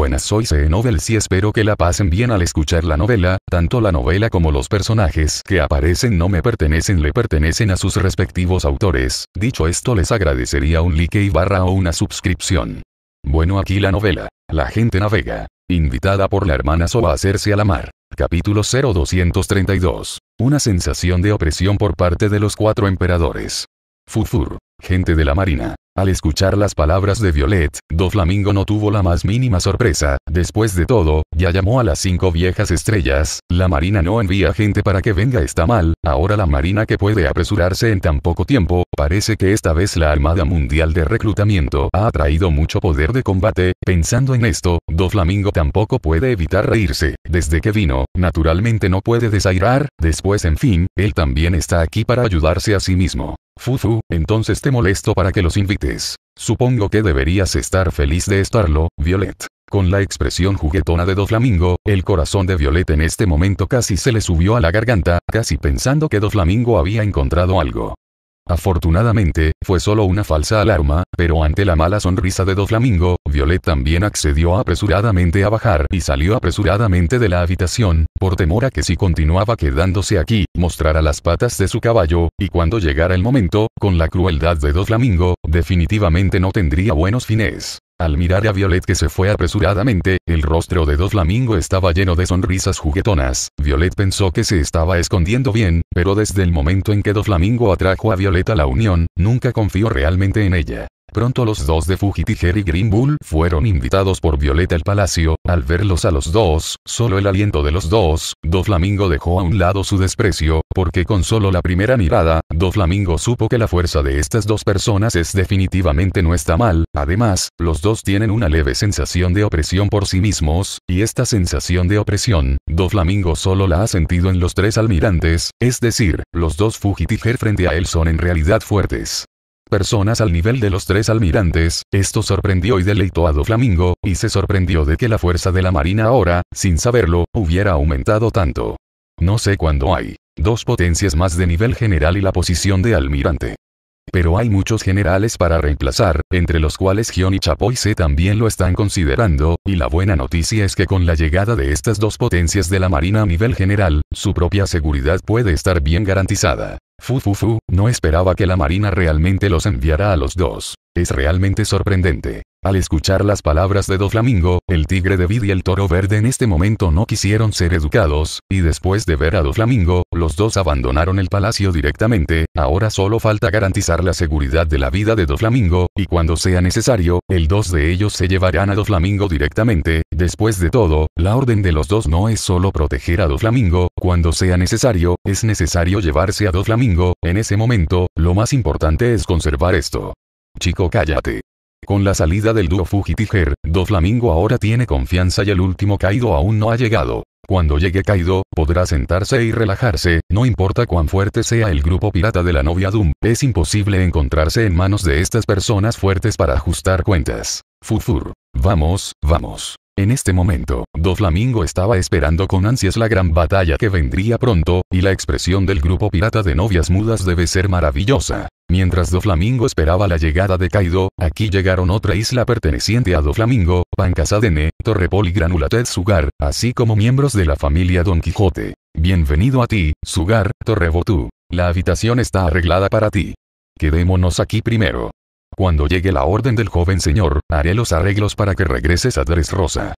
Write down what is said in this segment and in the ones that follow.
buenas soy se Novel y espero que la pasen bien al escuchar la novela, tanto la novela como los personajes que aparecen no me pertenecen le pertenecen a sus respectivos autores, dicho esto les agradecería un like y barra o una suscripción. Bueno aquí la novela, la gente navega, invitada por la hermana Soa a hacerse a la mar. Capítulo 0232. Una sensación de opresión por parte de los cuatro emperadores. Fufur. Gente de la Marina. Al escuchar las palabras de Violet, Doflamingo no tuvo la más mínima sorpresa, después de todo, ya llamó a las cinco viejas estrellas, la marina no envía gente para que venga está mal, ahora la marina que puede apresurarse en tan poco tiempo, parece que esta vez la Armada Mundial de Reclutamiento ha atraído mucho poder de combate, pensando en esto, Doflamingo tampoco puede evitar reírse, desde que vino, naturalmente no puede desairar, después en fin, él también está aquí para ayudarse a sí mismo. Fufu, entonces te molesto para que los invites. Supongo que deberías estar feliz de estarlo, Violet. Con la expresión juguetona de Doflamingo, el corazón de Violet en este momento casi se le subió a la garganta, casi pensando que Doflamingo había encontrado algo. Afortunadamente, fue solo una falsa alarma, pero ante la mala sonrisa de Doflamingo, Violet también accedió apresuradamente a bajar y salió apresuradamente de la habitación, por temor a que si continuaba quedándose aquí, mostrara las patas de su caballo, y cuando llegara el momento, con la crueldad de Doflamingo, definitivamente no tendría buenos fines. Al mirar a Violet que se fue apresuradamente, el rostro de Doflamingo estaba lleno de sonrisas juguetonas. Violet pensó que se estaba escondiendo bien, pero desde el momento en que Doflamingo atrajo a Violet a la unión, nunca confió realmente en ella. Pronto los dos de Fujitiger y Green Bull fueron invitados por Violeta al palacio, al verlos a los dos, solo el aliento de los dos, Do Flamingo dejó a un lado su desprecio, porque con solo la primera mirada, Do Flamingo supo que la fuerza de estas dos personas es definitivamente no está mal, además, los dos tienen una leve sensación de opresión por sí mismos, y esta sensación de opresión, Do Flamingo solo la ha sentido en los tres almirantes, es decir, los dos Fujitiger frente a él son en realidad fuertes personas al nivel de los tres almirantes, esto sorprendió y deleitó a Doflamingo, y se sorprendió de que la fuerza de la marina ahora, sin saberlo, hubiera aumentado tanto. No sé cuándo hay dos potencias más de nivel general y la posición de almirante. Pero hay muchos generales para reemplazar, entre los cuales Gion y Chapoise también lo están considerando, y la buena noticia es que con la llegada de estas dos potencias de la Marina a nivel general, su propia seguridad puede estar bien garantizada. Fufufu, no esperaba que la marina realmente los enviara a los dos. Es realmente sorprendente. Al escuchar las palabras de Doflamingo, el tigre de vid y el toro verde en este momento no quisieron ser educados, y después de ver a Doflamingo, los dos abandonaron el palacio directamente, ahora solo falta garantizar la seguridad de la vida de Doflamingo, y cuando sea necesario, el dos de ellos se llevarán a Doflamingo directamente, después de todo, la orden de los dos no es solo proteger a Doflamingo, cuando sea necesario, es necesario llevarse a Doflamingo, en ese momento, lo más importante es conservar esto. Chico cállate. Con la salida del dúo Do Doflamingo ahora tiene confianza y el último Kaido aún no ha llegado. Cuando llegue Kaido, podrá sentarse y relajarse, no importa cuán fuerte sea el grupo pirata de la novia Doom, es imposible encontrarse en manos de estas personas fuertes para ajustar cuentas. Fufur. Vamos, vamos. En este momento, Doflamingo estaba esperando con ansias la gran batalla que vendría pronto, y la expresión del grupo pirata de novias mudas debe ser maravillosa. Mientras Doflamingo esperaba la llegada de Kaido, aquí llegaron otra isla perteneciente a Doflamingo, Pancasadene, Torrepol y Granulatet Sugar, así como miembros de la familia Don Quijote. Bienvenido a ti, Sugar, Torrebotú. La habitación está arreglada para ti. Quedémonos aquí primero. Cuando llegue la orden del joven señor, haré los arreglos para que regreses a Dres Rosa.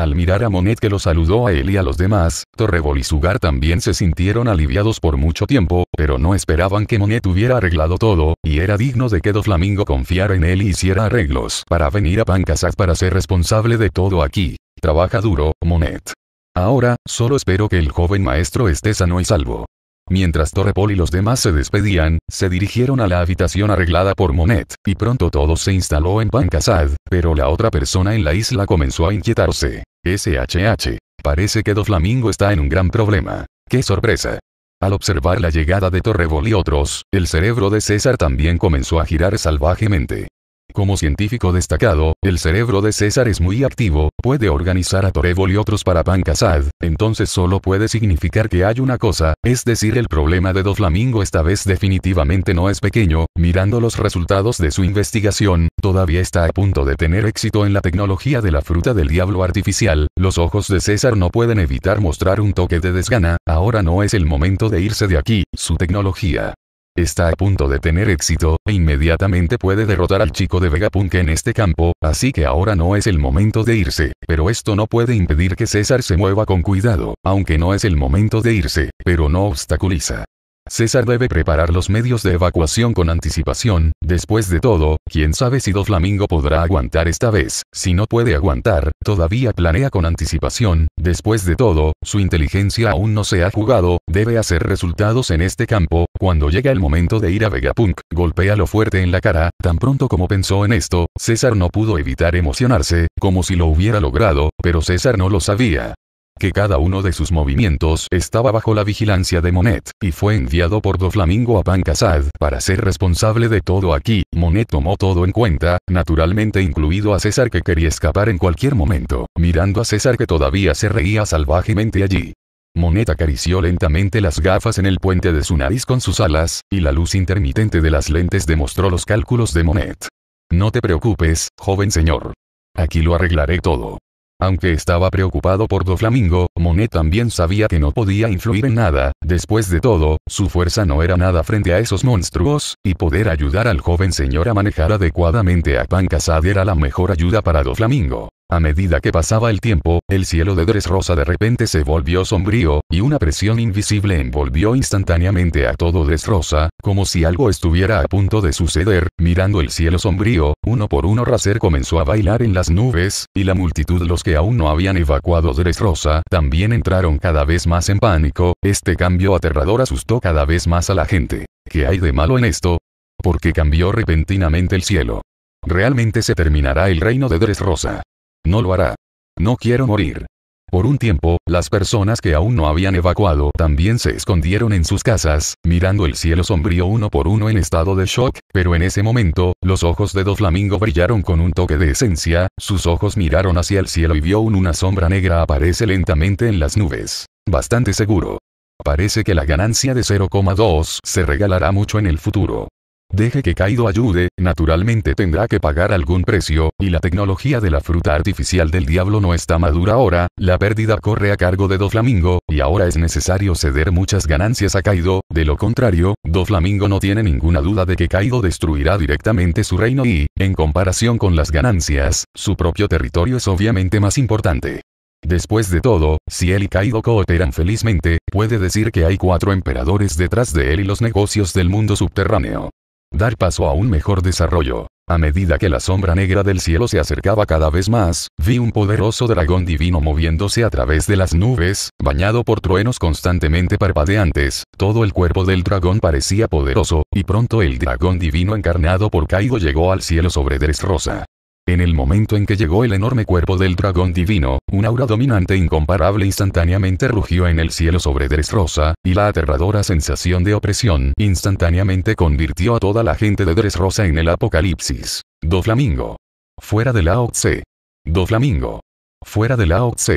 Al mirar a Monet que lo saludó a él y a los demás, Torrebol y Sugar también se sintieron aliviados por mucho tiempo, pero no esperaban que Monet hubiera arreglado todo, y era digno de que Doflamingo confiara en él y hiciera arreglos para venir a Pancasat para ser responsable de todo aquí. Trabaja duro, Monet. Ahora, solo espero que el joven maestro esté sano y salvo. Mientras Torrepol y los demás se despedían, se dirigieron a la habitación arreglada por Monet, y pronto todo se instaló en Pancasad, pero la otra persona en la isla comenzó a inquietarse. SHH. Parece que Doflamingo está en un gran problema. ¡Qué sorpresa! Al observar la llegada de Torrebol y otros, el cerebro de César también comenzó a girar salvajemente. Como científico destacado, el cerebro de César es muy activo, puede organizar a torebol y otros para Pancasad, entonces solo puede significar que hay una cosa, es decir el problema de Doflamingo esta vez definitivamente no es pequeño, mirando los resultados de su investigación, todavía está a punto de tener éxito en la tecnología de la fruta del diablo artificial, los ojos de César no pueden evitar mostrar un toque de desgana, ahora no es el momento de irse de aquí, su tecnología Está a punto de tener éxito, e inmediatamente puede derrotar al chico de Vegapunk en este campo, así que ahora no es el momento de irse, pero esto no puede impedir que César se mueva con cuidado, aunque no es el momento de irse, pero no obstaculiza. César debe preparar los medios de evacuación con anticipación, después de todo, quién sabe si dos Flamingo podrá aguantar esta vez, si no puede aguantar, todavía planea con anticipación, después de todo, su inteligencia aún no se ha jugado, debe hacer resultados en este campo, cuando llega el momento de ir a Vegapunk, golpea lo fuerte en la cara, tan pronto como pensó en esto, César no pudo evitar emocionarse, como si lo hubiera logrado, pero César no lo sabía que cada uno de sus movimientos estaba bajo la vigilancia de Monet, y fue enviado por Doflamingo a Pancasad para ser responsable de todo aquí. Monet tomó todo en cuenta, naturalmente incluido a César que quería escapar en cualquier momento, mirando a César que todavía se reía salvajemente allí. Monet acarició lentamente las gafas en el puente de su nariz con sus alas, y la luz intermitente de las lentes demostró los cálculos de Monet. No te preocupes, joven señor. Aquí lo arreglaré todo. Aunque estaba preocupado por Doflamingo, Flamingo, Monet también sabía que no podía influir en nada, después de todo, su fuerza no era nada frente a esos monstruos, y poder ayudar al joven señor a manejar adecuadamente a Pan era la mejor ayuda para Doflamingo. A medida que pasaba el tiempo, el cielo de Dresrosa de repente se volvió sombrío, y una presión invisible envolvió instantáneamente a todo Dresrosa, como si algo estuviera a punto de suceder. Mirando el cielo sombrío, uno por uno Racer comenzó a bailar en las nubes, y la multitud los que aún no habían evacuado Dresrosa, también entraron cada vez más en pánico. Este cambio aterrador asustó cada vez más a la gente. ¿Qué hay de malo en esto? Porque cambió repentinamente el cielo. Realmente se terminará el reino de Dresrosa? No lo hará. No quiero morir. Por un tiempo, las personas que aún no habían evacuado también se escondieron en sus casas, mirando el cielo sombrío uno por uno en estado de shock, pero en ese momento, los ojos de dos Doflamingo brillaron con un toque de esencia, sus ojos miraron hacia el cielo y vio una sombra negra aparece lentamente en las nubes. Bastante seguro. Parece que la ganancia de 0,2 se regalará mucho en el futuro. Deje que Kaido ayude, naturalmente tendrá que pagar algún precio, y la tecnología de la fruta artificial del diablo no está madura ahora, la pérdida corre a cargo de Doflamingo, y ahora es necesario ceder muchas ganancias a Kaido, de lo contrario, Doflamingo no tiene ninguna duda de que Kaido destruirá directamente su reino y, en comparación con las ganancias, su propio territorio es obviamente más importante. Después de todo, si él y Kaido cooperan felizmente, puede decir que hay cuatro emperadores detrás de él y los negocios del mundo subterráneo dar paso a un mejor desarrollo. A medida que la sombra negra del cielo se acercaba cada vez más, vi un poderoso dragón divino moviéndose a través de las nubes, bañado por truenos constantemente parpadeantes, todo el cuerpo del dragón parecía poderoso, y pronto el dragón divino encarnado por Kaido llegó al cielo sobre Rosa. En el momento en que llegó el enorme cuerpo del dragón divino, un aura dominante incomparable instantáneamente rugió en el cielo sobre Dressrosa, y la aterradora sensación de opresión instantáneamente convirtió a toda la gente de Dressrosa en el apocalipsis. Do Flamingo. Fuera de la Tse. Do Flamingo. Fuera de la OC.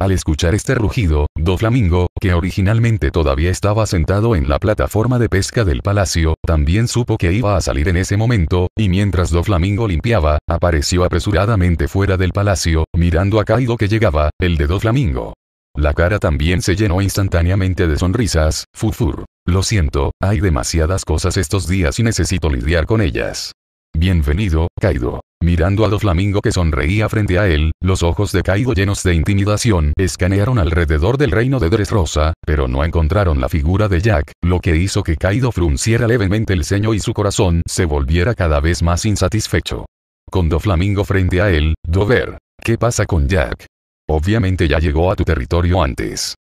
Al escuchar este rugido, Doflamingo, que originalmente todavía estaba sentado en la plataforma de pesca del palacio, también supo que iba a salir en ese momento, y mientras Doflamingo limpiaba, apareció apresuradamente fuera del palacio, mirando a Kaido que llegaba, el de Doflamingo. La cara también se llenó instantáneamente de sonrisas, Fufur. Lo siento, hay demasiadas cosas estos días y necesito lidiar con ellas. Bienvenido, Kaido. Mirando a Doflamingo que sonreía frente a él, los ojos de Kaido llenos de intimidación escanearon alrededor del reino de Dressrosa, pero no encontraron la figura de Jack, lo que hizo que Kaido frunciera levemente el ceño y su corazón se volviera cada vez más insatisfecho. Con Doflamingo frente a él, Dover. ¿Qué pasa con Jack? Obviamente ya llegó a tu territorio antes.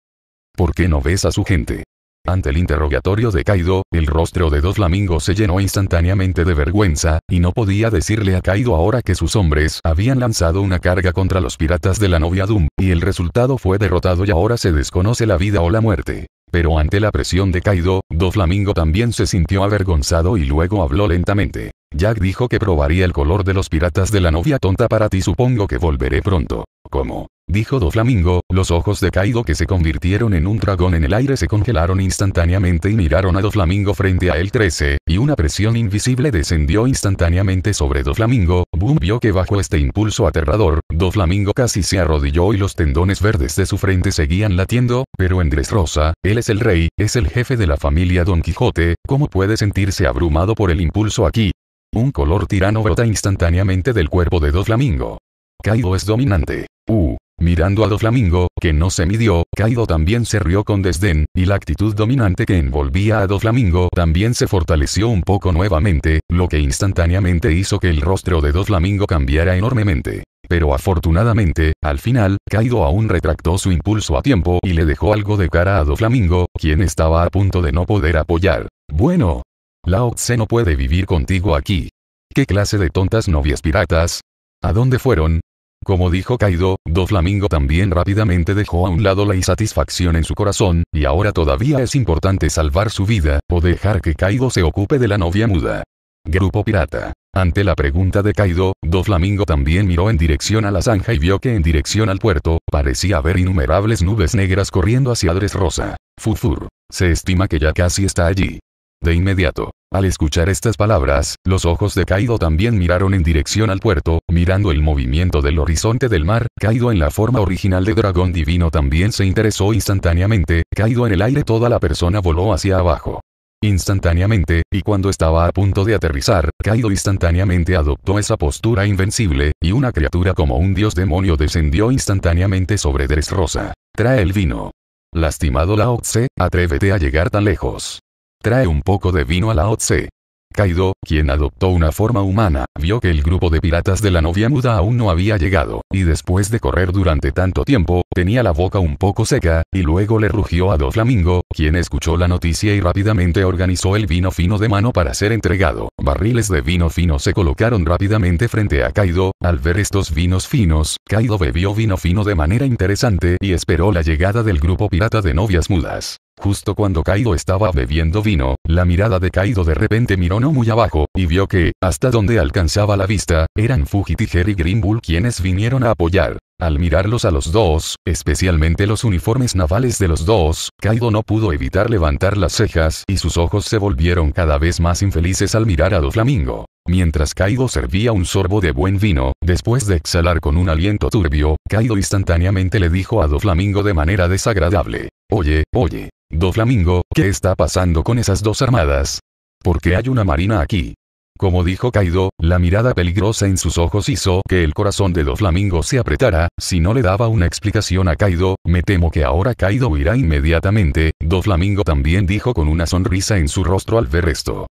¿Por qué no ves a su gente? Ante el interrogatorio de Kaido, el rostro de dos flamingos se llenó instantáneamente de vergüenza, y no podía decirle a Kaido ahora que sus hombres habían lanzado una carga contra los piratas de la novia Doom, y el resultado fue derrotado y ahora se desconoce la vida o la muerte. Pero ante la presión de Kaido, Doflamingo también se sintió avergonzado y luego habló lentamente. Jack dijo que probaría el color de los piratas de la novia tonta para ti supongo que volveré pronto. ¿Cómo? dijo Doflamingo, los ojos de Kaido que se convirtieron en un dragón en el aire se congelaron instantáneamente y miraron a Doflamingo frente a él 13, y una presión invisible descendió instantáneamente sobre Doflamingo, Boom vio que bajo este impulso aterrador, Doflamingo casi se arrodilló y los tendones verdes de su frente seguían latiendo, pero en Rosa, él es el rey, es el jefe de la familia Don Quijote, ¿cómo puede sentirse abrumado por el impulso aquí? Un color tirano brota instantáneamente del cuerpo de Flamingo. Kaido es dominante. Uh, Mirando a Doflamingo, que no se midió, Kaido también se rió con desdén, y la actitud dominante que envolvía a Doflamingo también se fortaleció un poco nuevamente, lo que instantáneamente hizo que el rostro de Doflamingo cambiara enormemente. Pero afortunadamente, al final, Kaido aún retractó su impulso a tiempo y le dejó algo de cara a Doflamingo, quien estaba a punto de no poder apoyar. Bueno. Lao se no puede vivir contigo aquí. ¿Qué clase de tontas novias piratas? ¿A dónde fueron? Como dijo Kaido, Doflamingo también rápidamente dejó a un lado la insatisfacción en su corazón, y ahora todavía es importante salvar su vida, o dejar que Kaido se ocupe de la novia muda. Grupo Pirata. Ante la pregunta de Kaido, Doflamingo también miró en dirección a la zanja y vio que en dirección al puerto, parecía haber innumerables nubes negras corriendo hacia Adres Rosa. Fufur. Se estima que ya casi está allí. De inmediato, al escuchar estas palabras, los ojos de Kaido también miraron en dirección al puerto, mirando el movimiento del horizonte del mar, Kaido en la forma original de dragón divino también se interesó instantáneamente, Caído en el aire toda la persona voló hacia abajo. Instantáneamente, y cuando estaba a punto de aterrizar, Kaido instantáneamente adoptó esa postura invencible, y una criatura como un dios demonio descendió instantáneamente sobre Rosa. Trae el vino. Lastimado Lao Tse, atrévete a llegar tan lejos. Trae un poco de vino a la Otse. Kaido, quien adoptó una forma humana, vio que el grupo de piratas de la novia muda aún no había llegado, y después de correr durante tanto tiempo, tenía la boca un poco seca, y luego le rugió a Flamingo, quien escuchó la noticia y rápidamente organizó el vino fino de mano para ser entregado. Barriles de vino fino se colocaron rápidamente frente a Kaido, al ver estos vinos finos, Kaido bebió vino fino de manera interesante y esperó la llegada del grupo pirata de novias mudas. Justo cuando Kaido estaba bebiendo vino, la mirada de Kaido de repente miró no muy abajo, y vio que, hasta donde alcanzaba la vista, eran Fuji y Green quienes vinieron a apoyar. Al mirarlos a los dos, especialmente los uniformes navales de los dos, Kaido no pudo evitar levantar las cejas y sus ojos se volvieron cada vez más infelices al mirar a Doflamingo. Mientras Kaido servía un sorbo de buen vino, después de exhalar con un aliento turbio, Kaido instantáneamente le dijo a Doflamingo de manera desagradable. Oye, oye, Do Flamingo, ¿qué está pasando con esas dos armadas? Porque hay una marina aquí. Como dijo Kaido, la mirada peligrosa en sus ojos hizo que el corazón de Doflamingo se apretara, si no le daba una explicación a Kaido, me temo que ahora Kaido huirá inmediatamente, flamingo también dijo con una sonrisa en su rostro al ver esto.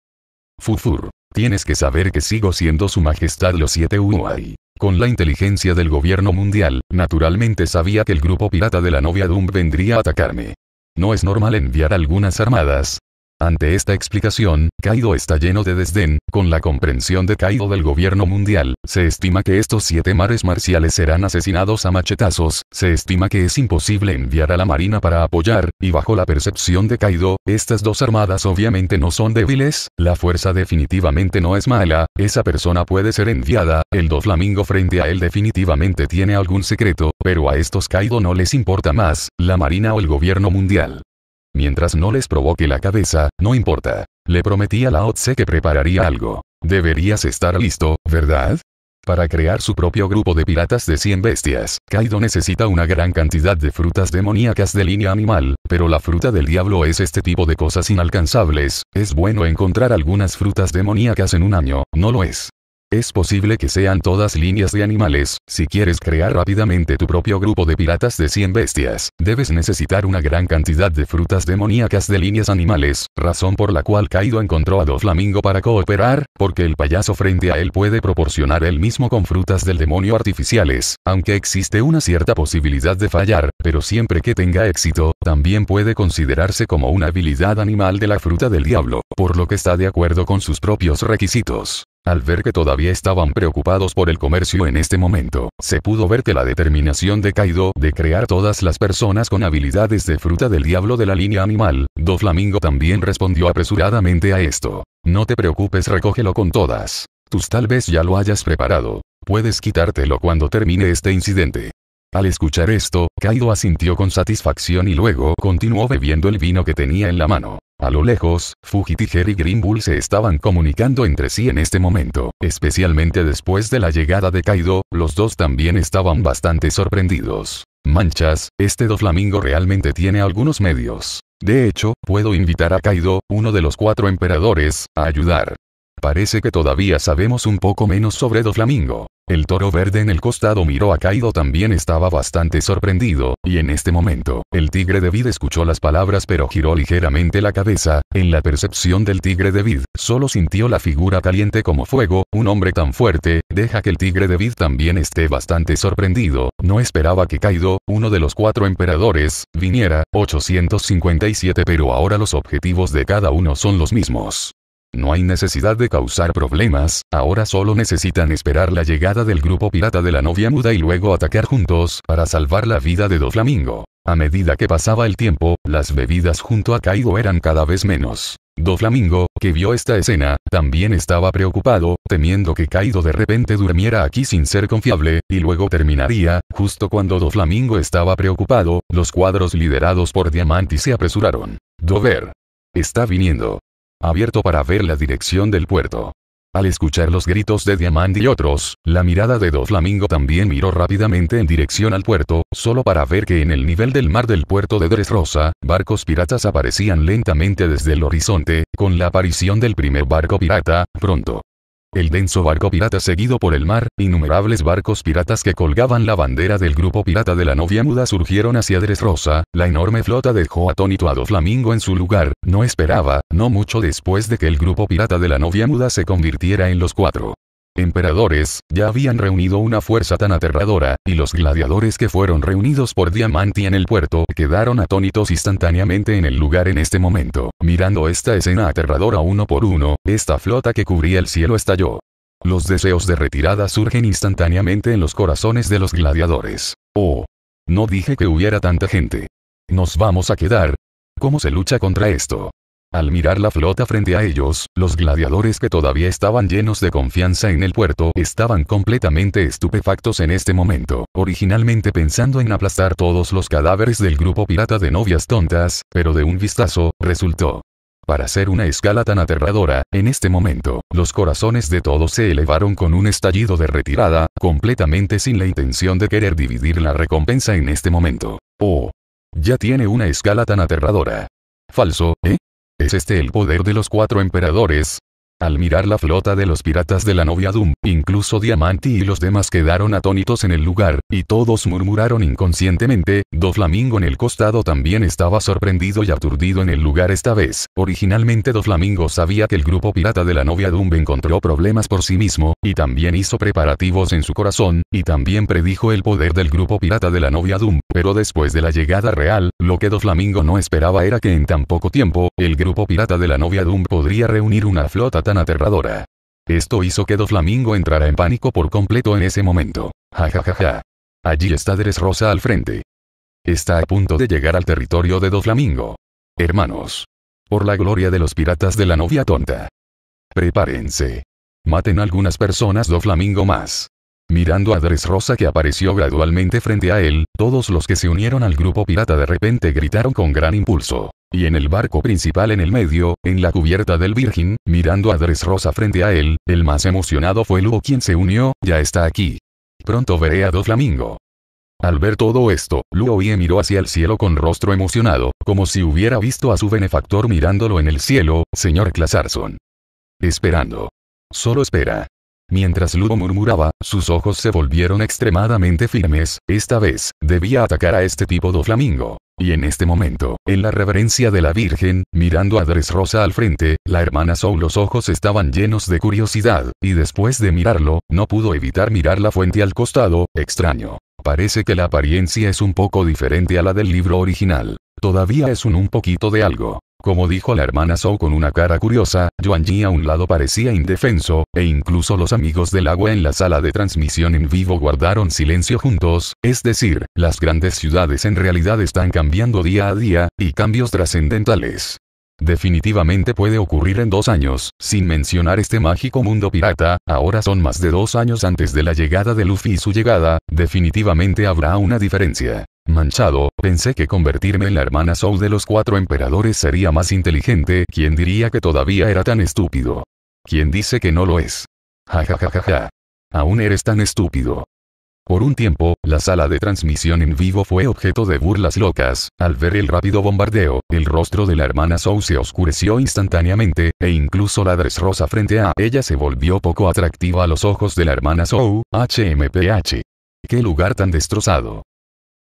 Fufur. Tienes que saber que sigo siendo su majestad los siete UI. Con la inteligencia del gobierno mundial, naturalmente sabía que el grupo pirata de la novia Doom vendría a atacarme. No es normal enviar algunas armadas, ante esta explicación, Kaido está lleno de desdén, con la comprensión de Kaido del gobierno mundial, se estima que estos siete mares marciales serán asesinados a machetazos, se estima que es imposible enviar a la marina para apoyar, y bajo la percepción de Kaido, estas dos armadas obviamente no son débiles, la fuerza definitivamente no es mala, esa persona puede ser enviada, el Doflamingo frente a él definitivamente tiene algún secreto, pero a estos Kaido no les importa más, la marina o el gobierno mundial. Mientras no les provoque la cabeza, no importa. Le prometí a la Tse que prepararía algo. Deberías estar listo, ¿verdad? Para crear su propio grupo de piratas de 100 bestias, Kaido necesita una gran cantidad de frutas demoníacas de línea animal, pero la fruta del diablo es este tipo de cosas inalcanzables, es bueno encontrar algunas frutas demoníacas en un año, no lo es. Es posible que sean todas líneas de animales, si quieres crear rápidamente tu propio grupo de piratas de 100 bestias, debes necesitar una gran cantidad de frutas demoníacas de líneas animales, razón por la cual Kaido encontró a Doflamingo para cooperar, porque el payaso frente a él puede proporcionar él mismo con frutas del demonio artificiales, aunque existe una cierta posibilidad de fallar, pero siempre que tenga éxito, también puede considerarse como una habilidad animal de la fruta del diablo, por lo que está de acuerdo con sus propios requisitos. Al ver que todavía estaban preocupados por el comercio en este momento, se pudo ver que la determinación de Kaido de crear todas las personas con habilidades de fruta del diablo de la línea animal, Do Flamingo también respondió apresuradamente a esto. No te preocupes recógelo con todas. Tus tal vez ya lo hayas preparado. Puedes quitártelo cuando termine este incidente. Al escuchar esto, Kaido asintió con satisfacción y luego continuó bebiendo el vino que tenía en la mano. A lo lejos, Fujitiger y y Grimbull se estaban comunicando entre sí en este momento, especialmente después de la llegada de Kaido, los dos también estaban bastante sorprendidos. Manchas, este doflamingo realmente tiene algunos medios. De hecho, puedo invitar a Kaido, uno de los cuatro emperadores, a ayudar. Parece que todavía sabemos un poco menos sobre Doflamingo. El toro verde en el costado miró a Kaido también estaba bastante sorprendido, y en este momento, el tigre de vid escuchó las palabras pero giró ligeramente la cabeza, en la percepción del tigre de vid, solo sintió la figura caliente como fuego, un hombre tan fuerte, deja que el tigre de vid también esté bastante sorprendido, no esperaba que Kaido, uno de los cuatro emperadores, viniera, 857 pero ahora los objetivos de cada uno son los mismos. No hay necesidad de causar problemas, ahora solo necesitan esperar la llegada del grupo pirata de la novia muda y luego atacar juntos para salvar la vida de Doflamingo. A medida que pasaba el tiempo, las bebidas junto a Kaido eran cada vez menos. Doflamingo, que vio esta escena, también estaba preocupado, temiendo que Kaido de repente durmiera aquí sin ser confiable, y luego terminaría, justo cuando Doflamingo estaba preocupado, los cuadros liderados por Diamanti se apresuraron. Dover. Está viniendo abierto para ver la dirección del puerto. Al escuchar los gritos de Diamante y otros, la mirada de Doflamingo Flamingo también miró rápidamente en dirección al puerto, solo para ver que en el nivel del mar del puerto de Dressrosa, barcos piratas aparecían lentamente desde el horizonte, con la aparición del primer barco pirata, pronto el denso barco pirata seguido por el mar, innumerables barcos piratas que colgaban la bandera del grupo pirata de la novia muda surgieron hacia Rosa, la enorme flota dejó atónito a Do Flamingo en su lugar, no esperaba, no mucho después de que el grupo pirata de la novia muda se convirtiera en los cuatro emperadores, ya habían reunido una fuerza tan aterradora, y los gladiadores que fueron reunidos por Diamanti en el puerto quedaron atónitos instantáneamente en el lugar en este momento. Mirando esta escena aterradora uno por uno, esta flota que cubría el cielo estalló. Los deseos de retirada surgen instantáneamente en los corazones de los gladiadores. Oh. No dije que hubiera tanta gente. Nos vamos a quedar. ¿Cómo se lucha contra esto? Al mirar la flota frente a ellos, los gladiadores que todavía estaban llenos de confianza en el puerto estaban completamente estupefactos en este momento, originalmente pensando en aplastar todos los cadáveres del grupo pirata de novias tontas, pero de un vistazo, resultó. Para hacer una escala tan aterradora, en este momento, los corazones de todos se elevaron con un estallido de retirada, completamente sin la intención de querer dividir la recompensa en este momento. Oh. Ya tiene una escala tan aterradora. Falso, ¿eh? ¿Es este el poder de los cuatro emperadores? Al mirar la flota de los piratas de la novia Doom, incluso Diamante y los demás quedaron atónitos en el lugar, y todos murmuraron inconscientemente, Doflamingo Flamingo en el costado también estaba sorprendido y aturdido en el lugar esta vez. Originalmente Doflamingo sabía que el grupo pirata de la novia Doom encontró problemas por sí mismo, y también hizo preparativos en su corazón, y también predijo el poder del grupo pirata de la novia Doom, pero después de la llegada real, lo que Doflamingo Flamingo no esperaba era que en tan poco tiempo, el grupo pirata de la novia Doom podría reunir una flota tan aterradora. Esto hizo que Doflamingo entrara en pánico por completo en ese momento. Ja ja ja ja. Allí está Dressrosa Rosa al frente. Está a punto de llegar al territorio de Doflamingo. Hermanos. Por la gloria de los piratas de la novia tonta. Prepárense. Maten algunas personas Doflamingo más. Mirando a Dres Rosa que apareció gradualmente frente a él, todos los que se unieron al grupo pirata de repente gritaron con gran impulso. Y en el barco principal en el medio, en la cubierta del virgen, mirando a Dressrosa frente a él, el más emocionado fue Lugo quien se unió, ya está aquí. Pronto veré a Do Flamingo. Al ver todo esto, Luo Ye miró hacia el cielo con rostro emocionado, como si hubiera visto a su benefactor mirándolo en el cielo, señor Clasarson. Esperando. Solo espera. Mientras Lugo murmuraba, sus ojos se volvieron extremadamente firmes, esta vez, debía atacar a este tipo Doflamingo. flamingo. Y en este momento, en la reverencia de la Virgen, mirando a Dres Rosa al frente, la hermana Soul los ojos estaban llenos de curiosidad, y después de mirarlo, no pudo evitar mirar la fuente al costado, extraño. Parece que la apariencia es un poco diferente a la del libro original. Todavía es un un poquito de algo. Como dijo la hermana Zhou con una cara curiosa, Yuan a un lado parecía indefenso, e incluso los amigos del agua en la sala de transmisión en vivo guardaron silencio juntos, es decir, las grandes ciudades en realidad están cambiando día a día, y cambios trascendentales. Definitivamente puede ocurrir en dos años, sin mencionar este mágico mundo pirata, ahora son más de dos años antes de la llegada de Luffy y su llegada, definitivamente habrá una diferencia. Manchado, pensé que convertirme en la hermana Zou de los cuatro emperadores sería más inteligente. ¿Quién diría que todavía era tan estúpido? ¿Quién dice que no lo es? Ja ja ja ja ja. Aún eres tan estúpido. Por un tiempo, la sala de transmisión en vivo fue objeto de burlas locas, al ver el rápido bombardeo, el rostro de la hermana Sou se oscureció instantáneamente, e incluso la dress rosa frente a ella se volvió poco atractiva a los ojos de la hermana Sou, HMPH. ¡Qué lugar tan destrozado!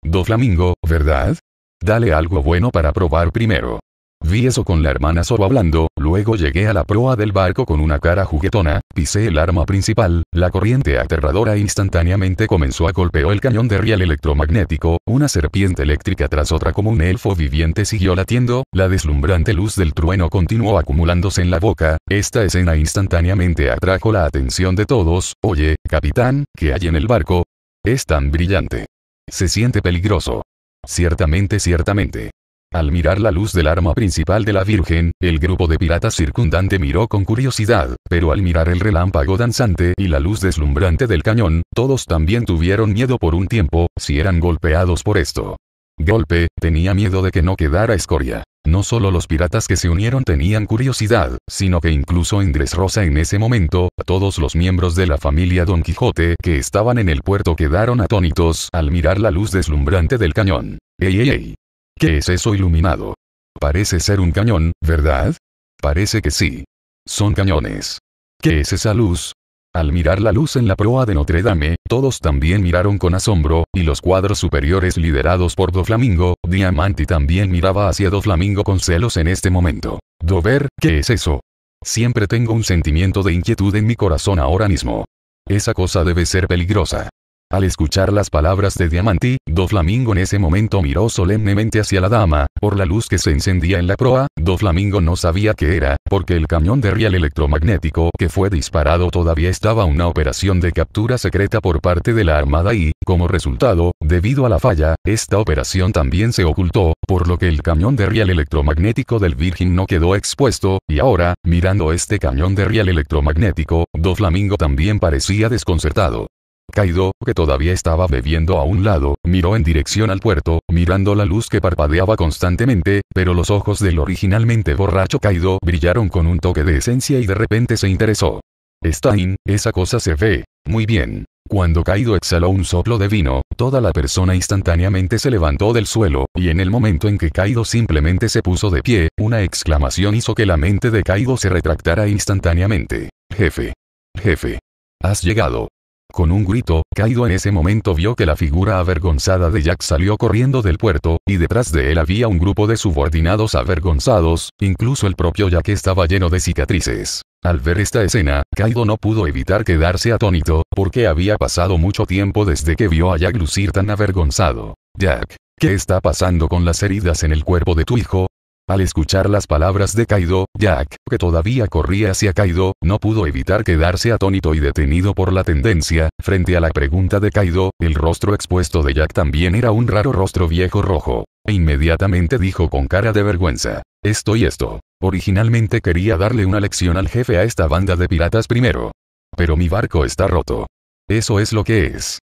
Do Flamingo, ¿verdad? Dale algo bueno para probar primero. Vi eso con la hermana solo hablando, luego llegué a la proa del barco con una cara juguetona, pisé el arma principal, la corriente aterradora instantáneamente comenzó a golpear el cañón de riel electromagnético, una serpiente eléctrica tras otra como un elfo viviente siguió latiendo, la deslumbrante luz del trueno continuó acumulándose en la boca, esta escena instantáneamente atrajo la atención de todos, oye, capitán, ¿qué hay en el barco? Es tan brillante. Se siente peligroso. Ciertamente, ciertamente. Al mirar la luz del arma principal de la Virgen, el grupo de piratas circundante miró con curiosidad, pero al mirar el relámpago danzante y la luz deslumbrante del cañón, todos también tuvieron miedo por un tiempo, si eran golpeados por esto. Golpe, tenía miedo de que no quedara escoria. No solo los piratas que se unieron tenían curiosidad, sino que incluso Indres Rosa en ese momento, todos los miembros de la familia Don Quijote que estaban en el puerto quedaron atónitos al mirar la luz deslumbrante del cañón. ¡Ey, ey, ey! ¿Qué es eso iluminado? Parece ser un cañón, ¿verdad? Parece que sí. Son cañones. ¿Qué es esa luz? Al mirar la luz en la proa de Notre Dame, todos también miraron con asombro, y los cuadros superiores liderados por Doflamingo, Diamante también miraba hacia Doflamingo con celos en este momento. Dover, ¿qué es eso? Siempre tengo un sentimiento de inquietud en mi corazón ahora mismo. Esa cosa debe ser peligrosa. Al escuchar las palabras de Diamanti, Do Flamingo en ese momento miró solemnemente hacia la dama, por la luz que se encendía en la proa, Do Flamingo no sabía qué era, porque el cañón de riel electromagnético que fue disparado todavía estaba una operación de captura secreta por parte de la Armada y, como resultado, debido a la falla, esta operación también se ocultó, por lo que el cañón de riel electromagnético del Virgin no quedó expuesto, y ahora, mirando este cañón de riel electromagnético, Do Flamingo también parecía desconcertado. Kaido, que todavía estaba bebiendo a un lado, miró en dirección al puerto, mirando la luz que parpadeaba constantemente, pero los ojos del originalmente borracho Kaido brillaron con un toque de esencia y de repente se interesó. Stein, esa cosa se ve. Muy bien. Cuando Kaido exhaló un soplo de vino, toda la persona instantáneamente se levantó del suelo, y en el momento en que Kaido simplemente se puso de pie, una exclamación hizo que la mente de Kaido se retractara instantáneamente. Jefe. Jefe. Has llegado. Con un grito, Kaido en ese momento vio que la figura avergonzada de Jack salió corriendo del puerto, y detrás de él había un grupo de subordinados avergonzados, incluso el propio Jack estaba lleno de cicatrices. Al ver esta escena, Kaido no pudo evitar quedarse atónito, porque había pasado mucho tiempo desde que vio a Jack lucir tan avergonzado. Jack, ¿qué está pasando con las heridas en el cuerpo de tu hijo? Al escuchar las palabras de Kaido, Jack, que todavía corría hacia Kaido, no pudo evitar quedarse atónito y detenido por la tendencia, frente a la pregunta de Kaido, el rostro expuesto de Jack también era un raro rostro viejo rojo. E inmediatamente dijo con cara de vergüenza, esto y esto. Originalmente quería darle una lección al jefe a esta banda de piratas primero. Pero mi barco está roto. Eso es lo que es.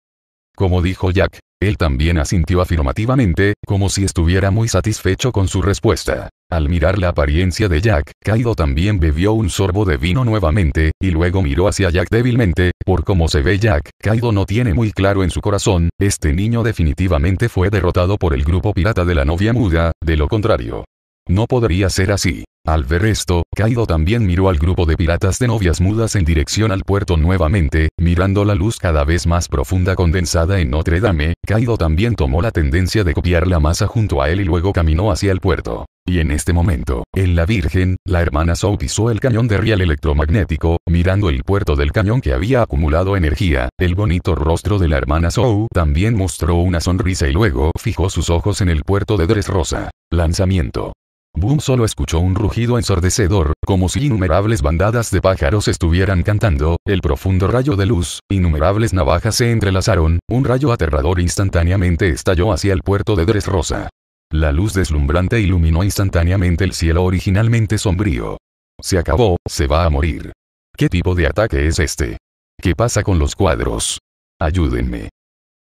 Como dijo Jack, él también asintió afirmativamente, como si estuviera muy satisfecho con su respuesta. Al mirar la apariencia de Jack, Kaido también bebió un sorbo de vino nuevamente, y luego miró hacia Jack débilmente, por cómo se ve Jack, Kaido no tiene muy claro en su corazón, este niño definitivamente fue derrotado por el grupo pirata de la novia muda, de lo contrario. No podría ser así. Al ver esto, Kaido también miró al grupo de piratas de novias mudas en dirección al puerto nuevamente, mirando la luz cada vez más profunda condensada en Notre Dame, Kaido también tomó la tendencia de copiar la masa junto a él y luego caminó hacia el puerto. Y en este momento, en la Virgen, la hermana Zou pisó el cañón de riel electromagnético, mirando el puerto del cañón que había acumulado energía, el bonito rostro de la hermana Zou también mostró una sonrisa y luego fijó sus ojos en el puerto de Rosa. Lanzamiento. Boom solo escuchó un rugido ensordecedor, como si innumerables bandadas de pájaros estuvieran cantando, el profundo rayo de luz, innumerables navajas se entrelazaron, un rayo aterrador instantáneamente estalló hacia el puerto de Dresrosa. La luz deslumbrante iluminó instantáneamente el cielo originalmente sombrío. Se acabó, se va a morir. ¿Qué tipo de ataque es este? ¿Qué pasa con los cuadros? Ayúdenme.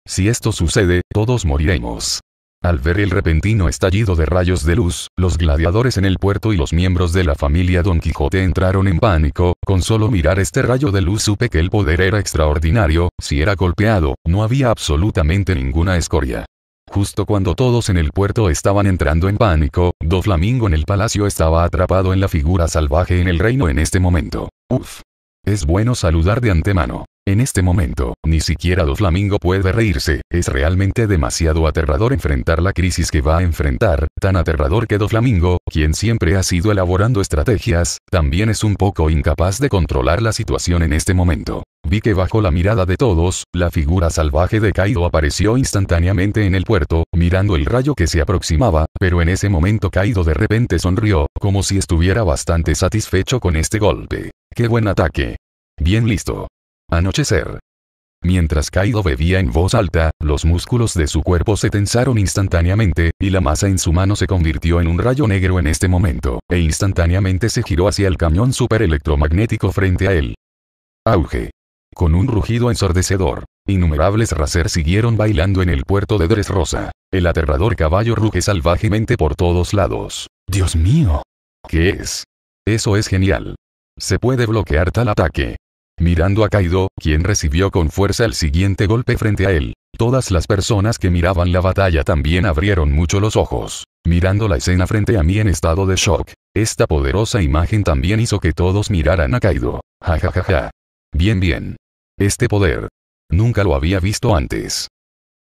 Si esto sucede, todos moriremos. Al ver el repentino estallido de rayos de luz, los gladiadores en el puerto y los miembros de la familia Don Quijote entraron en pánico, con solo mirar este rayo de luz supe que el poder era extraordinario, si era golpeado, no había absolutamente ninguna escoria. Justo cuando todos en el puerto estaban entrando en pánico, Do Flamingo en el palacio estaba atrapado en la figura salvaje en el reino en este momento. Uf. Es bueno saludar de antemano. En este momento, ni siquiera Doflamingo puede reírse, es realmente demasiado aterrador enfrentar la crisis que va a enfrentar, tan aterrador que Doflamingo, quien siempre ha sido elaborando estrategias, también es un poco incapaz de controlar la situación en este momento. Vi que bajo la mirada de todos, la figura salvaje de Kaido apareció instantáneamente en el puerto, mirando el rayo que se aproximaba, pero en ese momento Kaido de repente sonrió, como si estuviera bastante satisfecho con este golpe. ¡Qué buen ataque! Bien listo. Anochecer. Mientras Kaido bebía en voz alta, los músculos de su cuerpo se tensaron instantáneamente, y la masa en su mano se convirtió en un rayo negro en este momento, e instantáneamente se giró hacia el camión superelectromagnético frente a él. Auge. Con un rugido ensordecedor, innumerables racer siguieron bailando en el puerto de Dresrosa. El aterrador caballo ruge salvajemente por todos lados. ¡Dios mío! ¿Qué es? Eso es genial. Se puede bloquear tal ataque mirando a Kaido, quien recibió con fuerza el siguiente golpe frente a él. Todas las personas que miraban la batalla también abrieron mucho los ojos, mirando la escena frente a mí en estado de shock. Esta poderosa imagen también hizo que todos miraran a Kaido. Ja ja ja ja. Bien bien. Este poder. Nunca lo había visto antes.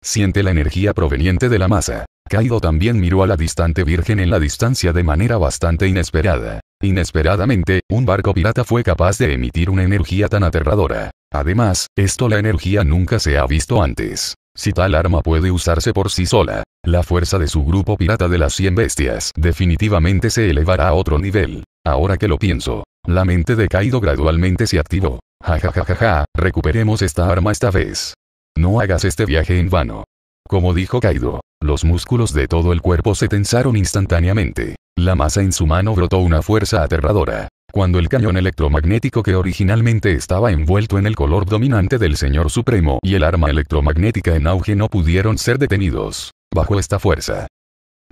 Siente la energía proveniente de la masa. Kaido también miró a la distante virgen en la distancia de manera bastante inesperada. Inesperadamente, un barco pirata fue capaz de emitir una energía tan aterradora. Además, esto la energía nunca se ha visto antes. Si tal arma puede usarse por sí sola, la fuerza de su grupo pirata de las 100 bestias definitivamente se elevará a otro nivel. Ahora que lo pienso, la mente de Kaido gradualmente se activó. Ja ja ja ja ja, recuperemos esta arma esta vez. No hagas este viaje en vano. Como dijo Kaido, los músculos de todo el cuerpo se tensaron instantáneamente. La masa en su mano brotó una fuerza aterradora. Cuando el cañón electromagnético que originalmente estaba envuelto en el color dominante del Señor Supremo y el arma electromagnética en auge no pudieron ser detenidos, bajo esta fuerza.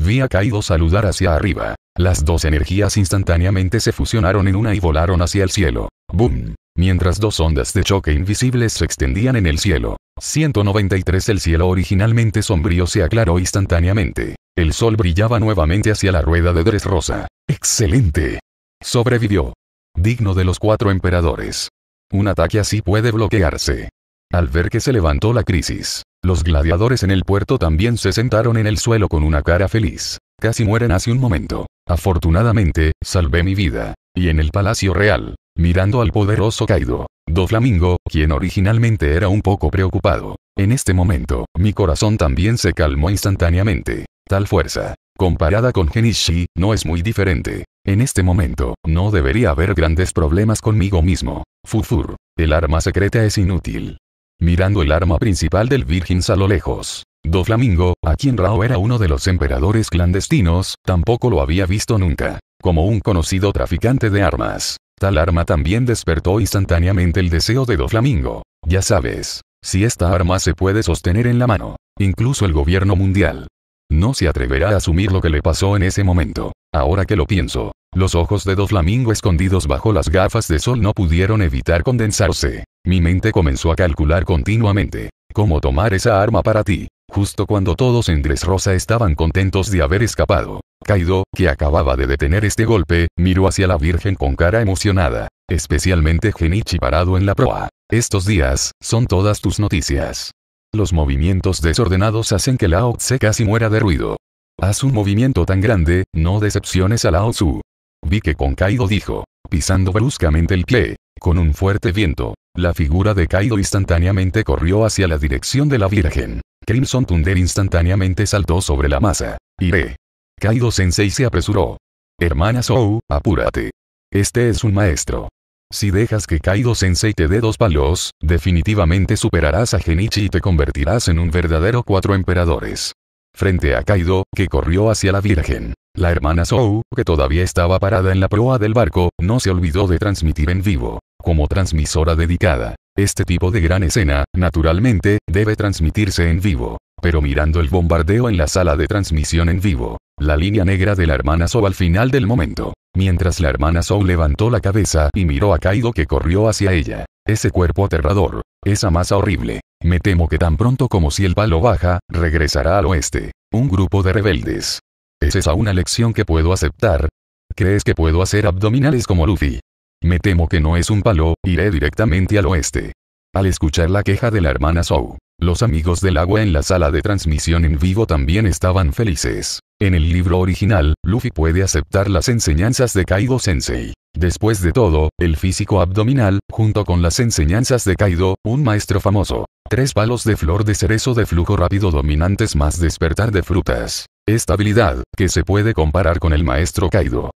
Vi a Kaido saludar hacia arriba. Las dos energías instantáneamente se fusionaron en una y volaron hacia el cielo. ¡Boom! Mientras dos ondas de choque invisibles se extendían en el cielo, 193 El cielo originalmente sombrío se aclaró instantáneamente. El sol brillaba nuevamente hacia la rueda de rosa. ¡Excelente! Sobrevivió. Digno de los cuatro emperadores. Un ataque así puede bloquearse. Al ver que se levantó la crisis, los gladiadores en el puerto también se sentaron en el suelo con una cara feliz. Casi mueren hace un momento. Afortunadamente, salvé mi vida. Y en el Palacio Real, mirando al poderoso Kaido. Doflamingo, quien originalmente era un poco preocupado. En este momento, mi corazón también se calmó instantáneamente. Tal fuerza, comparada con Genishi, no es muy diferente. En este momento, no debería haber grandes problemas conmigo mismo. Fufur, el arma secreta es inútil. Mirando el arma principal del Virgins a lo lejos, Doflamingo, a quien Rao era uno de los emperadores clandestinos, tampoco lo había visto nunca. Como un conocido traficante de armas, Tal arma también despertó instantáneamente el deseo de Doflamingo. Ya sabes, si esta arma se puede sostener en la mano, incluso el gobierno mundial no se atreverá a asumir lo que le pasó en ese momento. Ahora que lo pienso, los ojos de Doflamingo escondidos bajo las gafas de sol no pudieron evitar condensarse. Mi mente comenzó a calcular continuamente, cómo tomar esa arma para ti, justo cuando todos en Rosa estaban contentos de haber escapado. Kaido, que acababa de detener este golpe, miró hacia la Virgen con cara emocionada, especialmente Genichi parado en la proa. Estos días, son todas tus noticias. Los movimientos desordenados hacen que Lao Tse casi muera de ruido. Haz un movimiento tan grande, no decepciones a Lao Tzu. Vi que con Kaido dijo, pisando bruscamente el pie, con un fuerte viento, la figura de Kaido instantáneamente corrió hacia la dirección de la Virgen. Crimson Thunder instantáneamente saltó sobre la masa. Iré. Kaido Sensei se apresuró. Hermana Sou, apúrate. Este es un maestro. Si dejas que Kaido Sensei te dé dos palos, definitivamente superarás a Genichi y te convertirás en un verdadero cuatro emperadores. Frente a Kaido, que corrió hacia la Virgen. La hermana Sou, que todavía estaba parada en la proa del barco, no se olvidó de transmitir en vivo, como transmisora dedicada. Este tipo de gran escena, naturalmente, debe transmitirse en vivo. Pero mirando el bombardeo en la sala de transmisión en vivo, la línea negra de la hermana Soul al final del momento. Mientras la hermana Soul levantó la cabeza y miró a Kaido que corrió hacia ella. Ese cuerpo aterrador, esa masa horrible. Me temo que tan pronto como si el palo baja, regresará al oeste. Un grupo de rebeldes. ¿Es esa una lección que puedo aceptar? ¿Crees que puedo hacer abdominales como Luffy? Me temo que no es un palo, iré directamente al oeste. Al escuchar la queja de la hermana Sou, los amigos del agua en la sala de transmisión en vivo también estaban felices. En el libro original, Luffy puede aceptar las enseñanzas de Kaido Sensei. Después de todo, el físico abdominal, junto con las enseñanzas de Kaido, un maestro famoso. Tres palos de flor de cerezo de flujo rápido dominantes más despertar de frutas. Estabilidad, que se puede comparar con el maestro Kaido,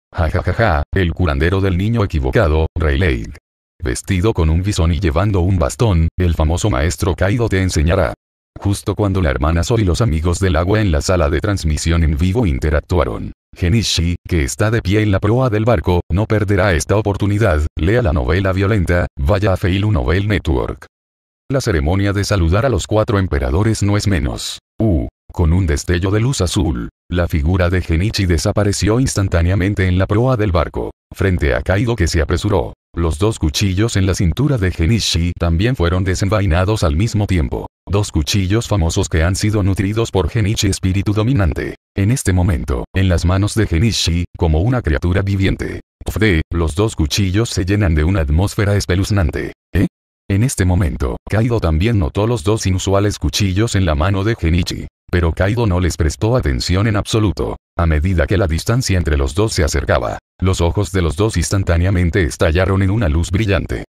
ja, el curandero del niño equivocado, Rayleigh. Vestido con un bisón y llevando un bastón, el famoso maestro Kaido te enseñará. Justo cuando la hermana Soy y los amigos del agua en la sala de transmisión en vivo interactuaron. Genishi, que está de pie en la proa del barco, no perderá esta oportunidad, lea la novela violenta, vaya a Feilu Novel Network. La ceremonia de saludar a los cuatro emperadores no es menos. Uh, con un destello de luz azul, la figura de Genichi desapareció instantáneamente en la proa del barco. Frente a Kaido que se apresuró, los dos cuchillos en la cintura de Genichi también fueron desenvainados al mismo tiempo. Dos cuchillos famosos que han sido nutridos por Genichi espíritu dominante. En este momento, en las manos de Genichi, como una criatura viviente. de los dos cuchillos se llenan de una atmósfera espeluznante. ¿Eh? En este momento, Kaido también notó los dos inusuales cuchillos en la mano de Genichi pero Kaido no les prestó atención en absoluto. A medida que la distancia entre los dos se acercaba, los ojos de los dos instantáneamente estallaron en una luz brillante.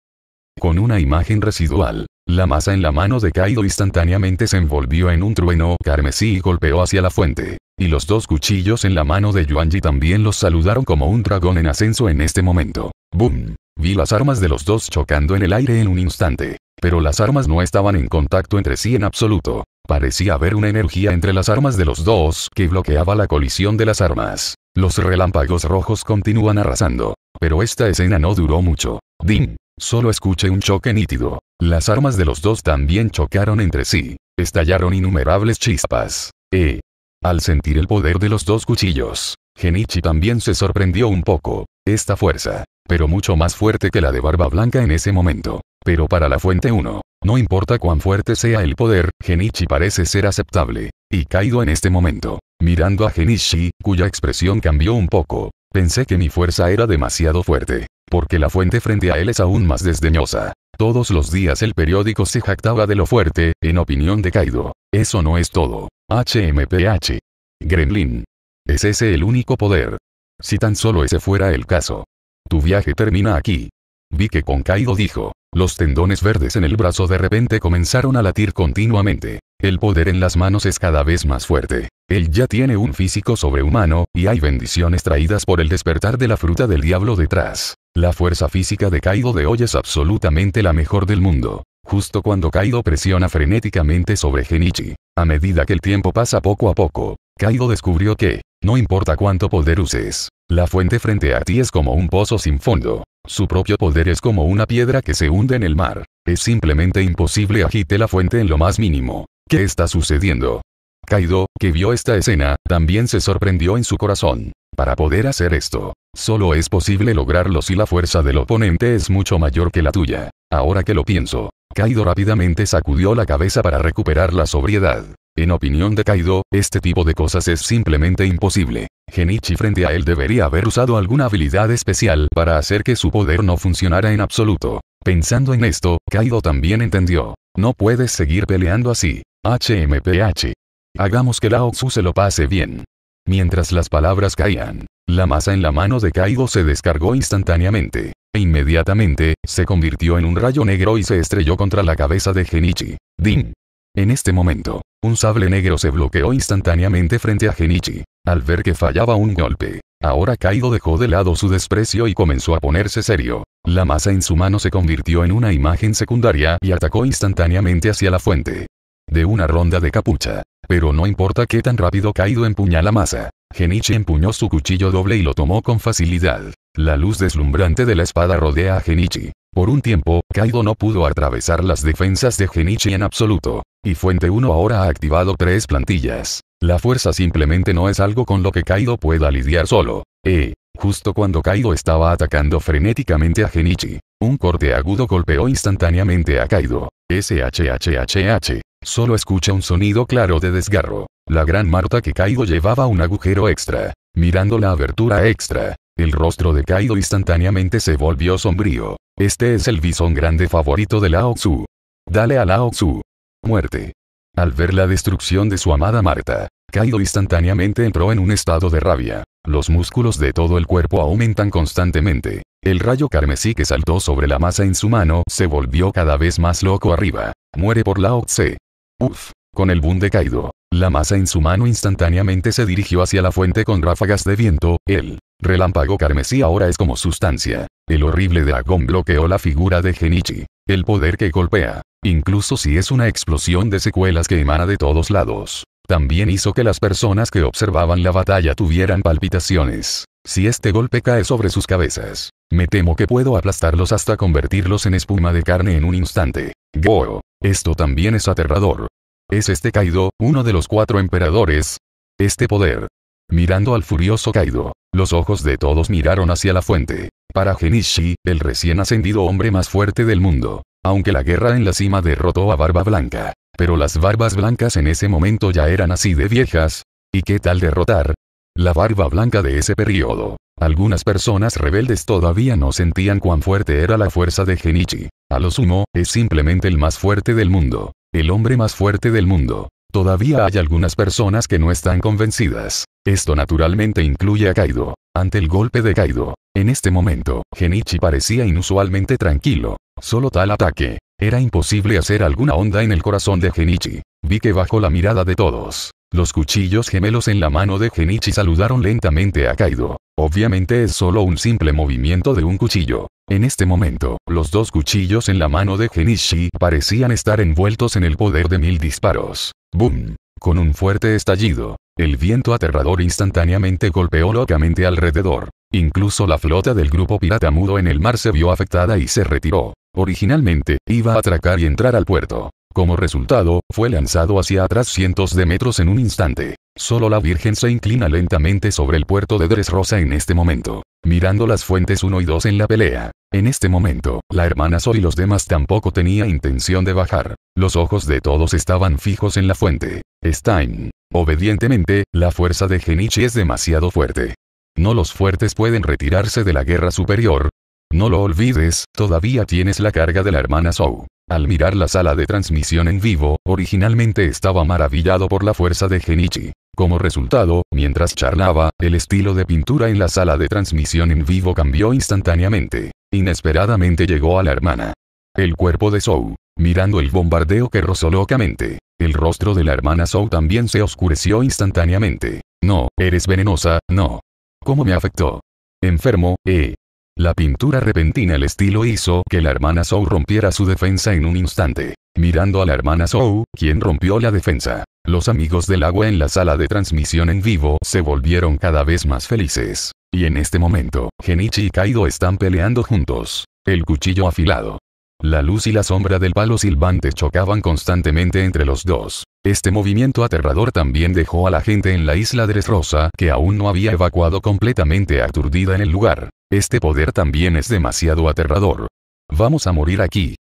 Con una imagen residual, la masa en la mano de Kaido instantáneamente se envolvió en un trueno carmesí y golpeó hacia la fuente. Y los dos cuchillos en la mano de Yuanji también los saludaron como un dragón en ascenso en este momento. ¡Boom! Vi las armas de los dos chocando en el aire en un instante. Pero las armas no estaban en contacto entre sí en absoluto. Parecía haber una energía entre las armas de los dos que bloqueaba la colisión de las armas. Los relámpagos rojos continúan arrasando. Pero esta escena no duró mucho. Ding, Solo escuché un choque nítido. Las armas de los dos también chocaron entre sí. Estallaron innumerables chispas. E. Al sentir el poder de los dos cuchillos, Genichi también se sorprendió un poco. Esta fuerza, pero mucho más fuerte que la de Barba Blanca en ese momento, pero para la fuente 1, no importa cuán fuerte sea el poder, Genichi parece ser aceptable. Y Kaido en este momento, mirando a Genichi, cuya expresión cambió un poco, pensé que mi fuerza era demasiado fuerte, porque la fuente frente a él es aún más desdeñosa. Todos los días el periódico se jactaba de lo fuerte, en opinión de Kaido. Eso no es todo. HMPH. Gremlin. ¿Es ese el único poder? Si tan solo ese fuera el caso. Tu viaje termina aquí. Vi que con Kaido dijo. Los tendones verdes en el brazo de repente comenzaron a latir continuamente. El poder en las manos es cada vez más fuerte. Él ya tiene un físico sobrehumano, y hay bendiciones traídas por el despertar de la fruta del diablo detrás. La fuerza física de Kaido de hoy es absolutamente la mejor del mundo. Justo cuando Kaido presiona frenéticamente sobre Genichi, a medida que el tiempo pasa poco a poco, Kaido descubrió que, no importa cuánto poder uses, la fuente frente a ti es como un pozo sin fondo. Su propio poder es como una piedra que se hunde en el mar. Es simplemente imposible agite la fuente en lo más mínimo. ¿Qué está sucediendo? Kaido, que vio esta escena, también se sorprendió en su corazón. Para poder hacer esto, solo es posible lograrlo si la fuerza del oponente es mucho mayor que la tuya. Ahora que lo pienso, Kaido rápidamente sacudió la cabeza para recuperar la sobriedad. En opinión de Kaido, este tipo de cosas es simplemente imposible. Genichi frente a él debería haber usado alguna habilidad especial para hacer que su poder no funcionara en absoluto. Pensando en esto, Kaido también entendió. No puedes seguir peleando así. HMPH. Hagamos que Lao Tzu se lo pase bien. Mientras las palabras caían, la masa en la mano de Kaido se descargó instantáneamente, e inmediatamente, se convirtió en un rayo negro y se estrelló contra la cabeza de Genichi. Din. En este momento, un sable negro se bloqueó instantáneamente frente a Genichi. Al ver que fallaba un golpe, ahora Kaido dejó de lado su desprecio y comenzó a ponerse serio. La masa en su mano se convirtió en una imagen secundaria y atacó instantáneamente hacia la fuente. De una ronda de capucha. Pero no importa qué tan rápido Kaido empuña la masa, Genichi empuñó su cuchillo doble y lo tomó con facilidad. La luz deslumbrante de la espada rodea a Genichi. Por un tiempo, Kaido no pudo atravesar las defensas de Genichi en absoluto. Y Fuente 1 ahora ha activado tres plantillas. La fuerza simplemente no es algo con lo que Kaido pueda lidiar solo. Eh. Justo cuando Kaido estaba atacando frenéticamente a Genichi, un corte agudo golpeó instantáneamente a Kaido. SHHHH. Solo escucha un sonido claro de desgarro. La gran Marta que Kaido llevaba un agujero extra. Mirando la abertura extra, el rostro de Kaido instantáneamente se volvió sombrío. Este es el bisón grande favorito de Lao Tzu. Dale a Lao Tzu. Muerte. Al ver la destrucción de su amada Marta, Kaido instantáneamente entró en un estado de rabia. Los músculos de todo el cuerpo aumentan constantemente. El rayo carmesí que saltó sobre la masa en su mano se volvió cada vez más loco arriba. Muere por Lao Tzu. Uf. Con el boom de Kaido, la masa en su mano instantáneamente se dirigió hacia la fuente con ráfagas de viento, Él. Relámpago carmesí ahora es como sustancia. El horrible dragón bloqueó la figura de Genichi. El poder que golpea, incluso si es una explosión de secuelas que emana de todos lados, también hizo que las personas que observaban la batalla tuvieran palpitaciones. Si este golpe cae sobre sus cabezas, me temo que puedo aplastarlos hasta convertirlos en espuma de carne en un instante. Go, esto también es aterrador. ¿Es este Kaido, uno de los cuatro emperadores? Este poder. Mirando al furioso Kaido, los ojos de todos miraron hacia la fuente. Para Genichi, el recién ascendido hombre más fuerte del mundo. Aunque la guerra en la cima derrotó a Barba Blanca. Pero las barbas blancas en ese momento ya eran así de viejas. ¿Y qué tal derrotar? La barba blanca de ese periodo. Algunas personas rebeldes todavía no sentían cuán fuerte era la fuerza de Genichi. A lo sumo, es simplemente el más fuerte del mundo. El hombre más fuerte del mundo. Todavía hay algunas personas que no están convencidas. Esto naturalmente incluye a Kaido. Ante el golpe de Kaido, en este momento, Genichi parecía inusualmente tranquilo. Solo tal ataque. Era imposible hacer alguna onda en el corazón de Genichi. Vi que bajo la mirada de todos, los cuchillos gemelos en la mano de Genichi saludaron lentamente a Kaido. Obviamente es solo un simple movimiento de un cuchillo. En este momento, los dos cuchillos en la mano de Genishi parecían estar envueltos en el poder de mil disparos. ¡Bum! Con un fuerte estallido, el viento aterrador instantáneamente golpeó locamente alrededor. Incluso la flota del grupo pirata mudo en el mar se vio afectada y se retiró. Originalmente, iba a atracar y entrar al puerto. Como resultado, fue lanzado hacia atrás cientos de metros en un instante. Solo la Virgen se inclina lentamente sobre el puerto de Dresrosa en este momento mirando las fuentes 1 y 2 en la pelea. En este momento, la hermana Zou y los demás tampoco tenía intención de bajar. Los ojos de todos estaban fijos en la fuente. Stein. Obedientemente, la fuerza de Genichi es demasiado fuerte. No los fuertes pueden retirarse de la guerra superior. No lo olvides, todavía tienes la carga de la hermana Zou. Al mirar la sala de transmisión en vivo, originalmente estaba maravillado por la fuerza de Genichi. Como resultado, mientras charlaba, el estilo de pintura en la sala de transmisión en vivo cambió instantáneamente. Inesperadamente llegó a la hermana. El cuerpo de Sou. Mirando el bombardeo que rozó locamente. El rostro de la hermana Sou también se oscureció instantáneamente. No, eres venenosa, no. ¿Cómo me afectó? Enfermo, eh. La pintura repentina el estilo hizo que la hermana Sou rompiera su defensa en un instante. Mirando a la hermana Sou, quien rompió la defensa. Los amigos del agua en la sala de transmisión en vivo se volvieron cada vez más felices. Y en este momento, Genichi y Kaido están peleando juntos. El cuchillo afilado. La luz y la sombra del palo silbante chocaban constantemente entre los dos. Este movimiento aterrador también dejó a la gente en la isla de Rosa que aún no había evacuado completamente aturdida en el lugar. Este poder también es demasiado aterrador. Vamos a morir aquí.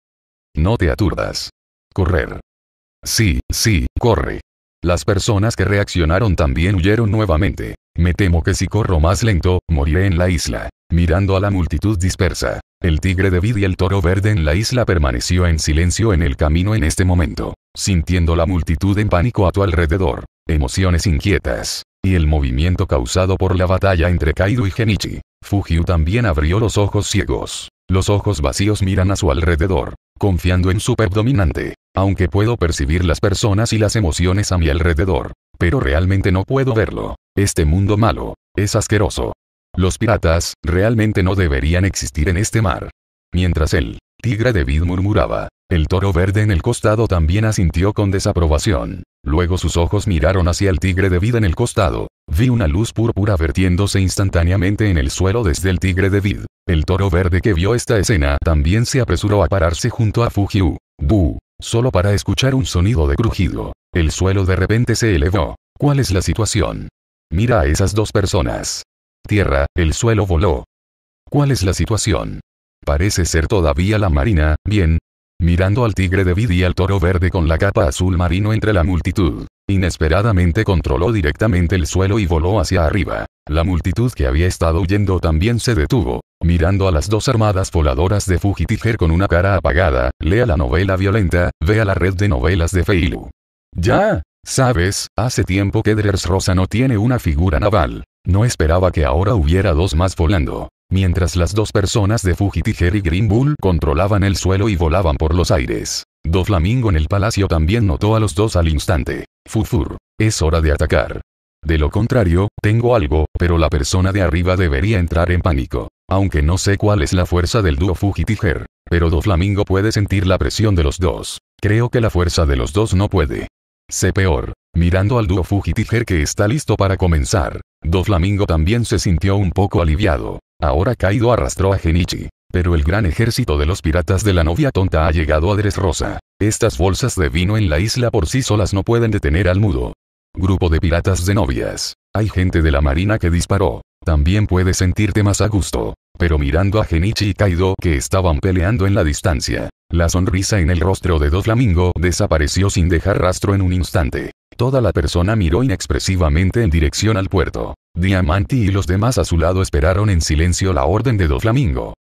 No te aturdas. Correr. Sí, sí, corre. Las personas que reaccionaron también huyeron nuevamente. Me temo que si corro más lento, moriré en la isla. Mirando a la multitud dispersa, el tigre de vid y el toro verde en la isla permaneció en silencio en el camino en este momento, sintiendo la multitud en pánico a tu alrededor, emociones inquietas, y el movimiento causado por la batalla entre Kaido y Genichi. Fujiu también abrió los ojos ciegos. Los ojos vacíos miran a su alrededor, confiando en su pep dominante. Aunque puedo percibir las personas y las emociones a mi alrededor, pero realmente no puedo verlo. Este mundo malo, es asqueroso. Los piratas, realmente no deberían existir en este mar. Mientras el tigre vid murmuraba, el toro verde en el costado también asintió con desaprobación. Luego sus ojos miraron hacia el tigre de vid en el costado. Vi una luz púrpura vertiéndose instantáneamente en el suelo desde el tigre de vid. El toro verde que vio esta escena también se apresuró a pararse junto a Fujiu. Bu. Solo para escuchar un sonido de crujido. El suelo de repente se elevó. ¿Cuál es la situación? Mira a esas dos personas. Tierra, el suelo voló. ¿Cuál es la situación? Parece ser todavía la marina, bien, mirando al tigre de vid y al toro verde con la capa azul marino entre la multitud. Inesperadamente controló directamente el suelo y voló hacia arriba. La multitud que había estado huyendo también se detuvo, mirando a las dos armadas voladoras de Fujitiger con una cara apagada. Lea la novela violenta, vea la red de novelas de Feilu. Ya, sabes, hace tiempo que Dres Rosa no tiene una figura naval. No esperaba que ahora hubiera dos más volando mientras las dos personas de Tiger y Green Bull controlaban el suelo y volaban por los aires. Do Flamingo en el palacio también notó a los dos al instante. Fufur. Es hora de atacar. De lo contrario, tengo algo, pero la persona de arriba debería entrar en pánico. Aunque no sé cuál es la fuerza del dúo Fujitiger, Pero Do Flamingo puede sentir la presión de los dos. Creo que la fuerza de los dos no puede. Sé peor. Mirando al dúo Fujitijer que está listo para comenzar, Doflamingo también se sintió un poco aliviado. Ahora Kaido arrastró a Genichi. Pero el gran ejército de los piratas de la novia tonta ha llegado a Rosa. Estas bolsas de vino en la isla por sí solas no pueden detener al mudo. Grupo de piratas de novias. Hay gente de la marina que disparó. También puedes sentirte más a gusto. Pero mirando a Genichi y Kaido que estaban peleando en la distancia, la sonrisa en el rostro de flamingo desapareció sin dejar rastro en un instante. Toda la persona miró inexpresivamente en dirección al puerto. Diamanti y los demás a su lado esperaron en silencio la orden de Doflamingo.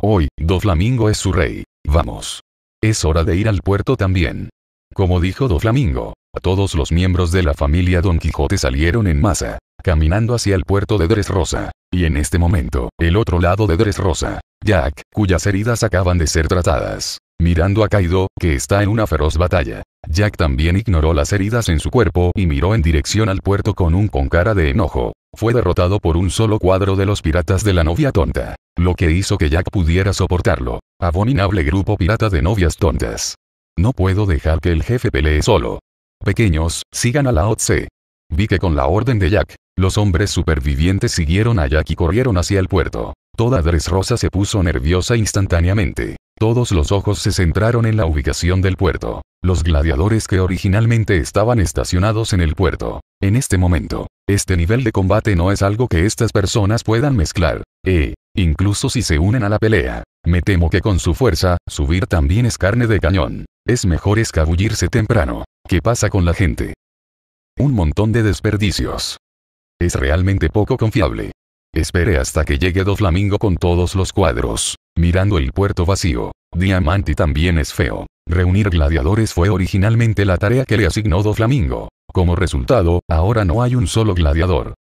Hoy, Doflamingo es su rey. Vamos. Es hora de ir al puerto también. Como dijo Doflamingo, todos los miembros de la familia Don Quijote salieron en masa, caminando hacia el puerto de Dresrosa. Y en este momento, el otro lado de Dresrosa, Jack, cuyas heridas acaban de ser tratadas, mirando a Kaido, que está en una feroz batalla. Jack también ignoró las heridas en su cuerpo y miró en dirección al puerto con un con cara de enojo. Fue derrotado por un solo cuadro de los piratas de la novia tonta. Lo que hizo que Jack pudiera soportarlo. Abominable grupo pirata de novias tontas. No puedo dejar que el jefe pelee solo. Pequeños, sigan a la OTC. Vi que con la orden de Jack, los hombres supervivientes siguieron a Jack y corrieron hacia el puerto. Toda Rosa se puso nerviosa instantáneamente. Todos los ojos se centraron en la ubicación del puerto. Los gladiadores que originalmente estaban estacionados en el puerto. En este momento, este nivel de combate no es algo que estas personas puedan mezclar. E, incluso si se unen a la pelea, me temo que con su fuerza, subir también es carne de cañón. Es mejor escabullirse temprano. ¿Qué pasa con la gente? Un montón de desperdicios. Es realmente poco confiable. Espere hasta que llegue Doflamingo con todos los cuadros mirando el puerto vacío. Diamante también es feo. Reunir gladiadores fue originalmente la tarea que le asignó Do Flamingo. Como resultado, ahora no hay un solo gladiador.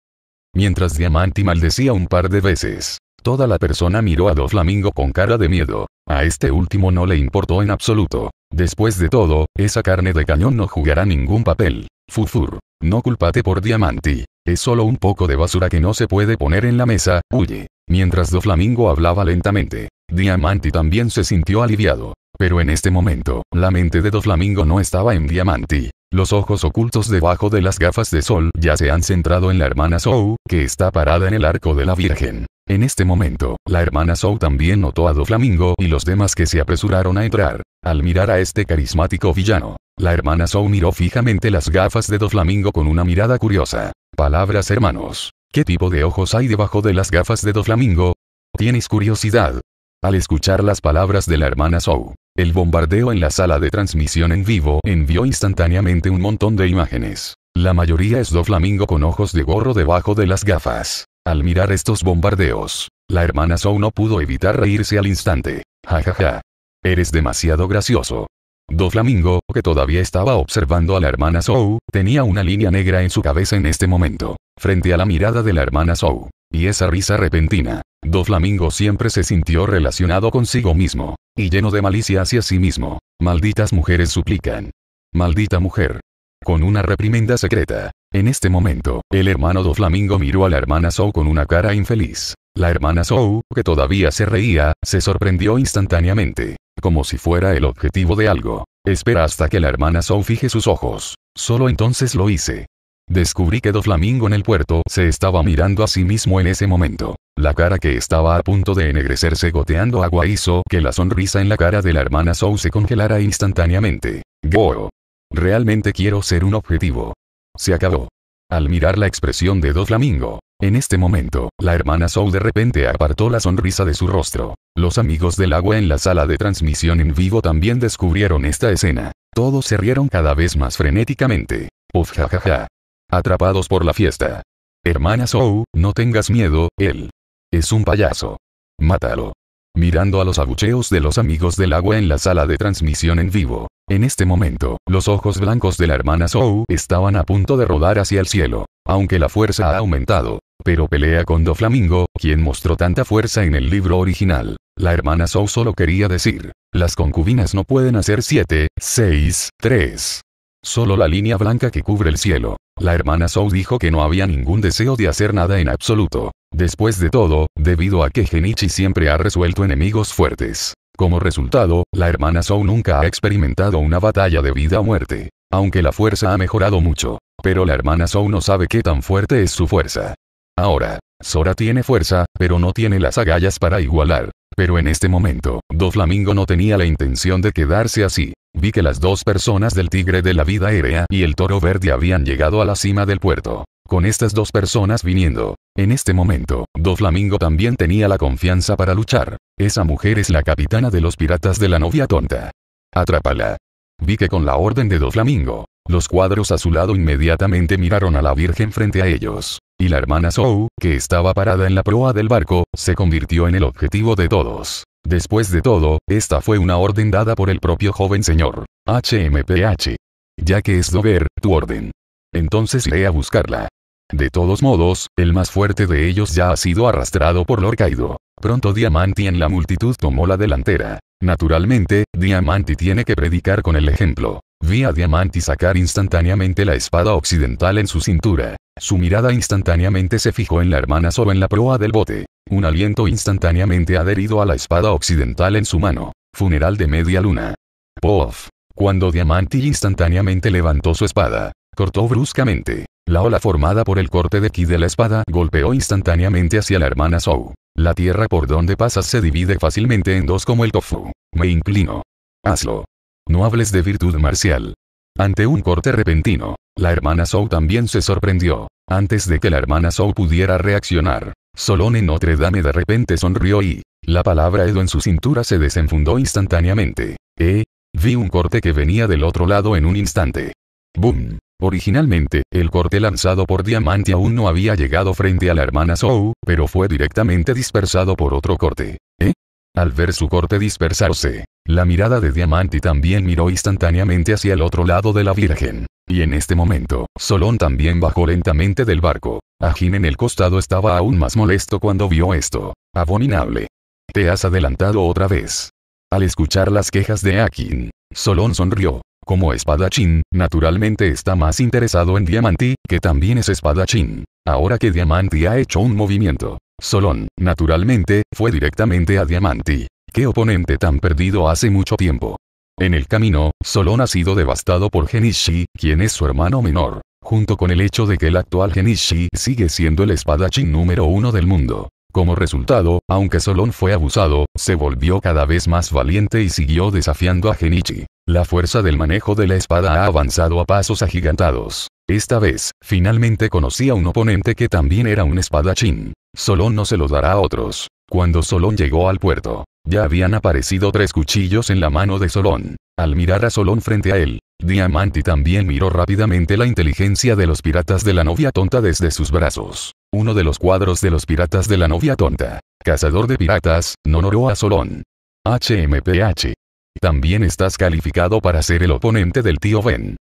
Mientras Diamante maldecía un par de veces, toda la persona miró a Do Flamingo con cara de miedo. A este último no le importó en absoluto. Después de todo, esa carne de cañón no jugará ningún papel. Fufur. No culpate por Diamante. Es solo un poco de basura que no se puede poner en la mesa, huye. Mientras Do Flamingo hablaba lentamente, Diamante también se sintió aliviado. Pero en este momento, la mente de Doflamingo no estaba en Diamante. Los ojos ocultos debajo de las gafas de sol ya se han centrado en la hermana Sou, que está parada en el arco de la Virgen. En este momento, la hermana Sou también notó a Doflamingo y los demás que se apresuraron a entrar. Al mirar a este carismático villano, la hermana Sou miró fijamente las gafas de Doflamingo con una mirada curiosa. Palabras hermanos. ¿Qué tipo de ojos hay debajo de las gafas de Doflamingo? ¿Tienes curiosidad? Al escuchar las palabras de la hermana Zou, el bombardeo en la sala de transmisión en vivo envió instantáneamente un montón de imágenes. La mayoría es do flamingo con ojos de gorro debajo de las gafas. Al mirar estos bombardeos, la hermana Zou no pudo evitar reírse al instante. Ja ja ja. Eres demasiado gracioso. Do Flamingo, que todavía estaba observando a la hermana Zou, tenía una línea negra en su cabeza en este momento, frente a la mirada de la hermana Zou, y esa risa repentina. Do Flamingo siempre se sintió relacionado consigo mismo. Y lleno de malicia hacia sí mismo. Malditas mujeres suplican. Maldita mujer. Con una reprimenda secreta. En este momento, el hermano Do Flamingo miró a la hermana Sou con una cara infeliz. La hermana Sou, que todavía se reía, se sorprendió instantáneamente. Como si fuera el objetivo de algo. Espera hasta que la hermana Sou fije sus ojos. Solo entonces lo hice. Descubrí que Doflamingo en el puerto se estaba mirando a sí mismo en ese momento. La cara que estaba a punto de ennegrecerse goteando agua hizo que la sonrisa en la cara de la hermana Sou se congelara instantáneamente. Go. Realmente quiero ser un objetivo. Se acabó. Al mirar la expresión de Doflamingo, en este momento, la hermana Soul de repente apartó la sonrisa de su rostro. Los amigos del agua en la sala de transmisión en vivo también descubrieron esta escena. Todos se rieron cada vez más frenéticamente. Uf jajaja, Atrapados por la fiesta. Hermana zou no tengas miedo, él. Es un payaso. Mátalo. Mirando a los abucheos de los amigos del agua en la sala de transmisión en vivo. En este momento, los ojos blancos de la hermana zou estaban a punto de rodar hacia el cielo. Aunque la fuerza ha aumentado, pero pelea con Doflamingo, quien mostró tanta fuerza en el libro original. La hermana zou solo quería decir, las concubinas no pueden hacer 7, 6, 3. Solo la línea blanca que cubre el cielo. La hermana Sou dijo que no había ningún deseo de hacer nada en absoluto. Después de todo, debido a que Genichi siempre ha resuelto enemigos fuertes. Como resultado, la hermana Sou nunca ha experimentado una batalla de vida o muerte. Aunque la fuerza ha mejorado mucho. Pero la hermana Sou no sabe qué tan fuerte es su fuerza. Ahora, Sora tiene fuerza, pero no tiene las agallas para igualar. Pero en este momento, Do Flamingo no tenía la intención de quedarse así. Vi que las dos personas del Tigre de la Vida Aérea y el Toro Verde habían llegado a la cima del puerto. Con estas dos personas viniendo, en este momento, Do Flamingo también tenía la confianza para luchar. Esa mujer es la capitana de los piratas de la novia tonta. Atrápala. Vi que con la orden de Do Flamingo, los cuadros a su lado inmediatamente miraron a la Virgen frente a ellos y la hermana Zou, que estaba parada en la proa del barco, se convirtió en el objetivo de todos. Después de todo, esta fue una orden dada por el propio joven señor. HMPH. Ya que es Dover, tu orden. Entonces iré a buscarla. De todos modos, el más fuerte de ellos ya ha sido arrastrado por Lord Kaido. Pronto Diamanti en la multitud tomó la delantera. Naturalmente, Diamanti tiene que predicar con el ejemplo. Vi a Diamanti sacar instantáneamente la espada occidental en su cintura. Su mirada instantáneamente se fijó en la hermana Soba en la proa del bote. Un aliento instantáneamente adherido a la espada occidental en su mano. Funeral de media luna. Poof. Cuando Diamanti instantáneamente levantó su espada, cortó bruscamente. La ola formada por el corte de ki de la espada golpeó instantáneamente hacia la hermana Sou. La tierra por donde pasas se divide fácilmente en dos como el tofu. Me inclino. Hazlo. No hables de virtud marcial. Ante un corte repentino, la hermana Sou también se sorprendió. Antes de que la hermana Sou pudiera reaccionar, en Notre Dame de repente sonrió y, la palabra Edo en su cintura se desenfundó instantáneamente. Eh, vi un corte que venía del otro lado en un instante. ¡Boom! Originalmente, el corte lanzado por Diamante aún no había llegado frente a la hermana Sou, pero fue directamente dispersado por otro corte. ¿Eh? Al ver su corte dispersarse, la mirada de Diamante también miró instantáneamente hacia el otro lado de la Virgen. Y en este momento, Solón también bajó lentamente del barco. Akin en el costado estaba aún más molesto cuando vio esto. Abominable. Te has adelantado otra vez. Al escuchar las quejas de Akin, Solón sonrió. Como espadachín, naturalmente está más interesado en Diamanti, que también es espadachín. Ahora que Diamanti ha hecho un movimiento, Solón, naturalmente, fue directamente a Diamanti. ¡Qué oponente tan perdido hace mucho tiempo! En el camino, Solón ha sido devastado por Genishi, quien es su hermano menor, junto con el hecho de que el actual Genishi sigue siendo el espadachín número uno del mundo. Como resultado, aunque Solón fue abusado, se volvió cada vez más valiente y siguió desafiando a Genichi. La fuerza del manejo de la espada ha avanzado a pasos agigantados. Esta vez, finalmente conocí a un oponente que también era un espadachín. Solón no se lo dará a otros. Cuando Solón llegó al puerto, ya habían aparecido tres cuchillos en la mano de Solón. Al mirar a Solón frente a él, Diamante también miró rápidamente la inteligencia de los piratas de la novia tonta desde sus brazos. Uno de los cuadros de los piratas de la novia tonta, cazador de piratas, honoró a Solón. HMPH. También estás calificado para ser el oponente del tío Ben.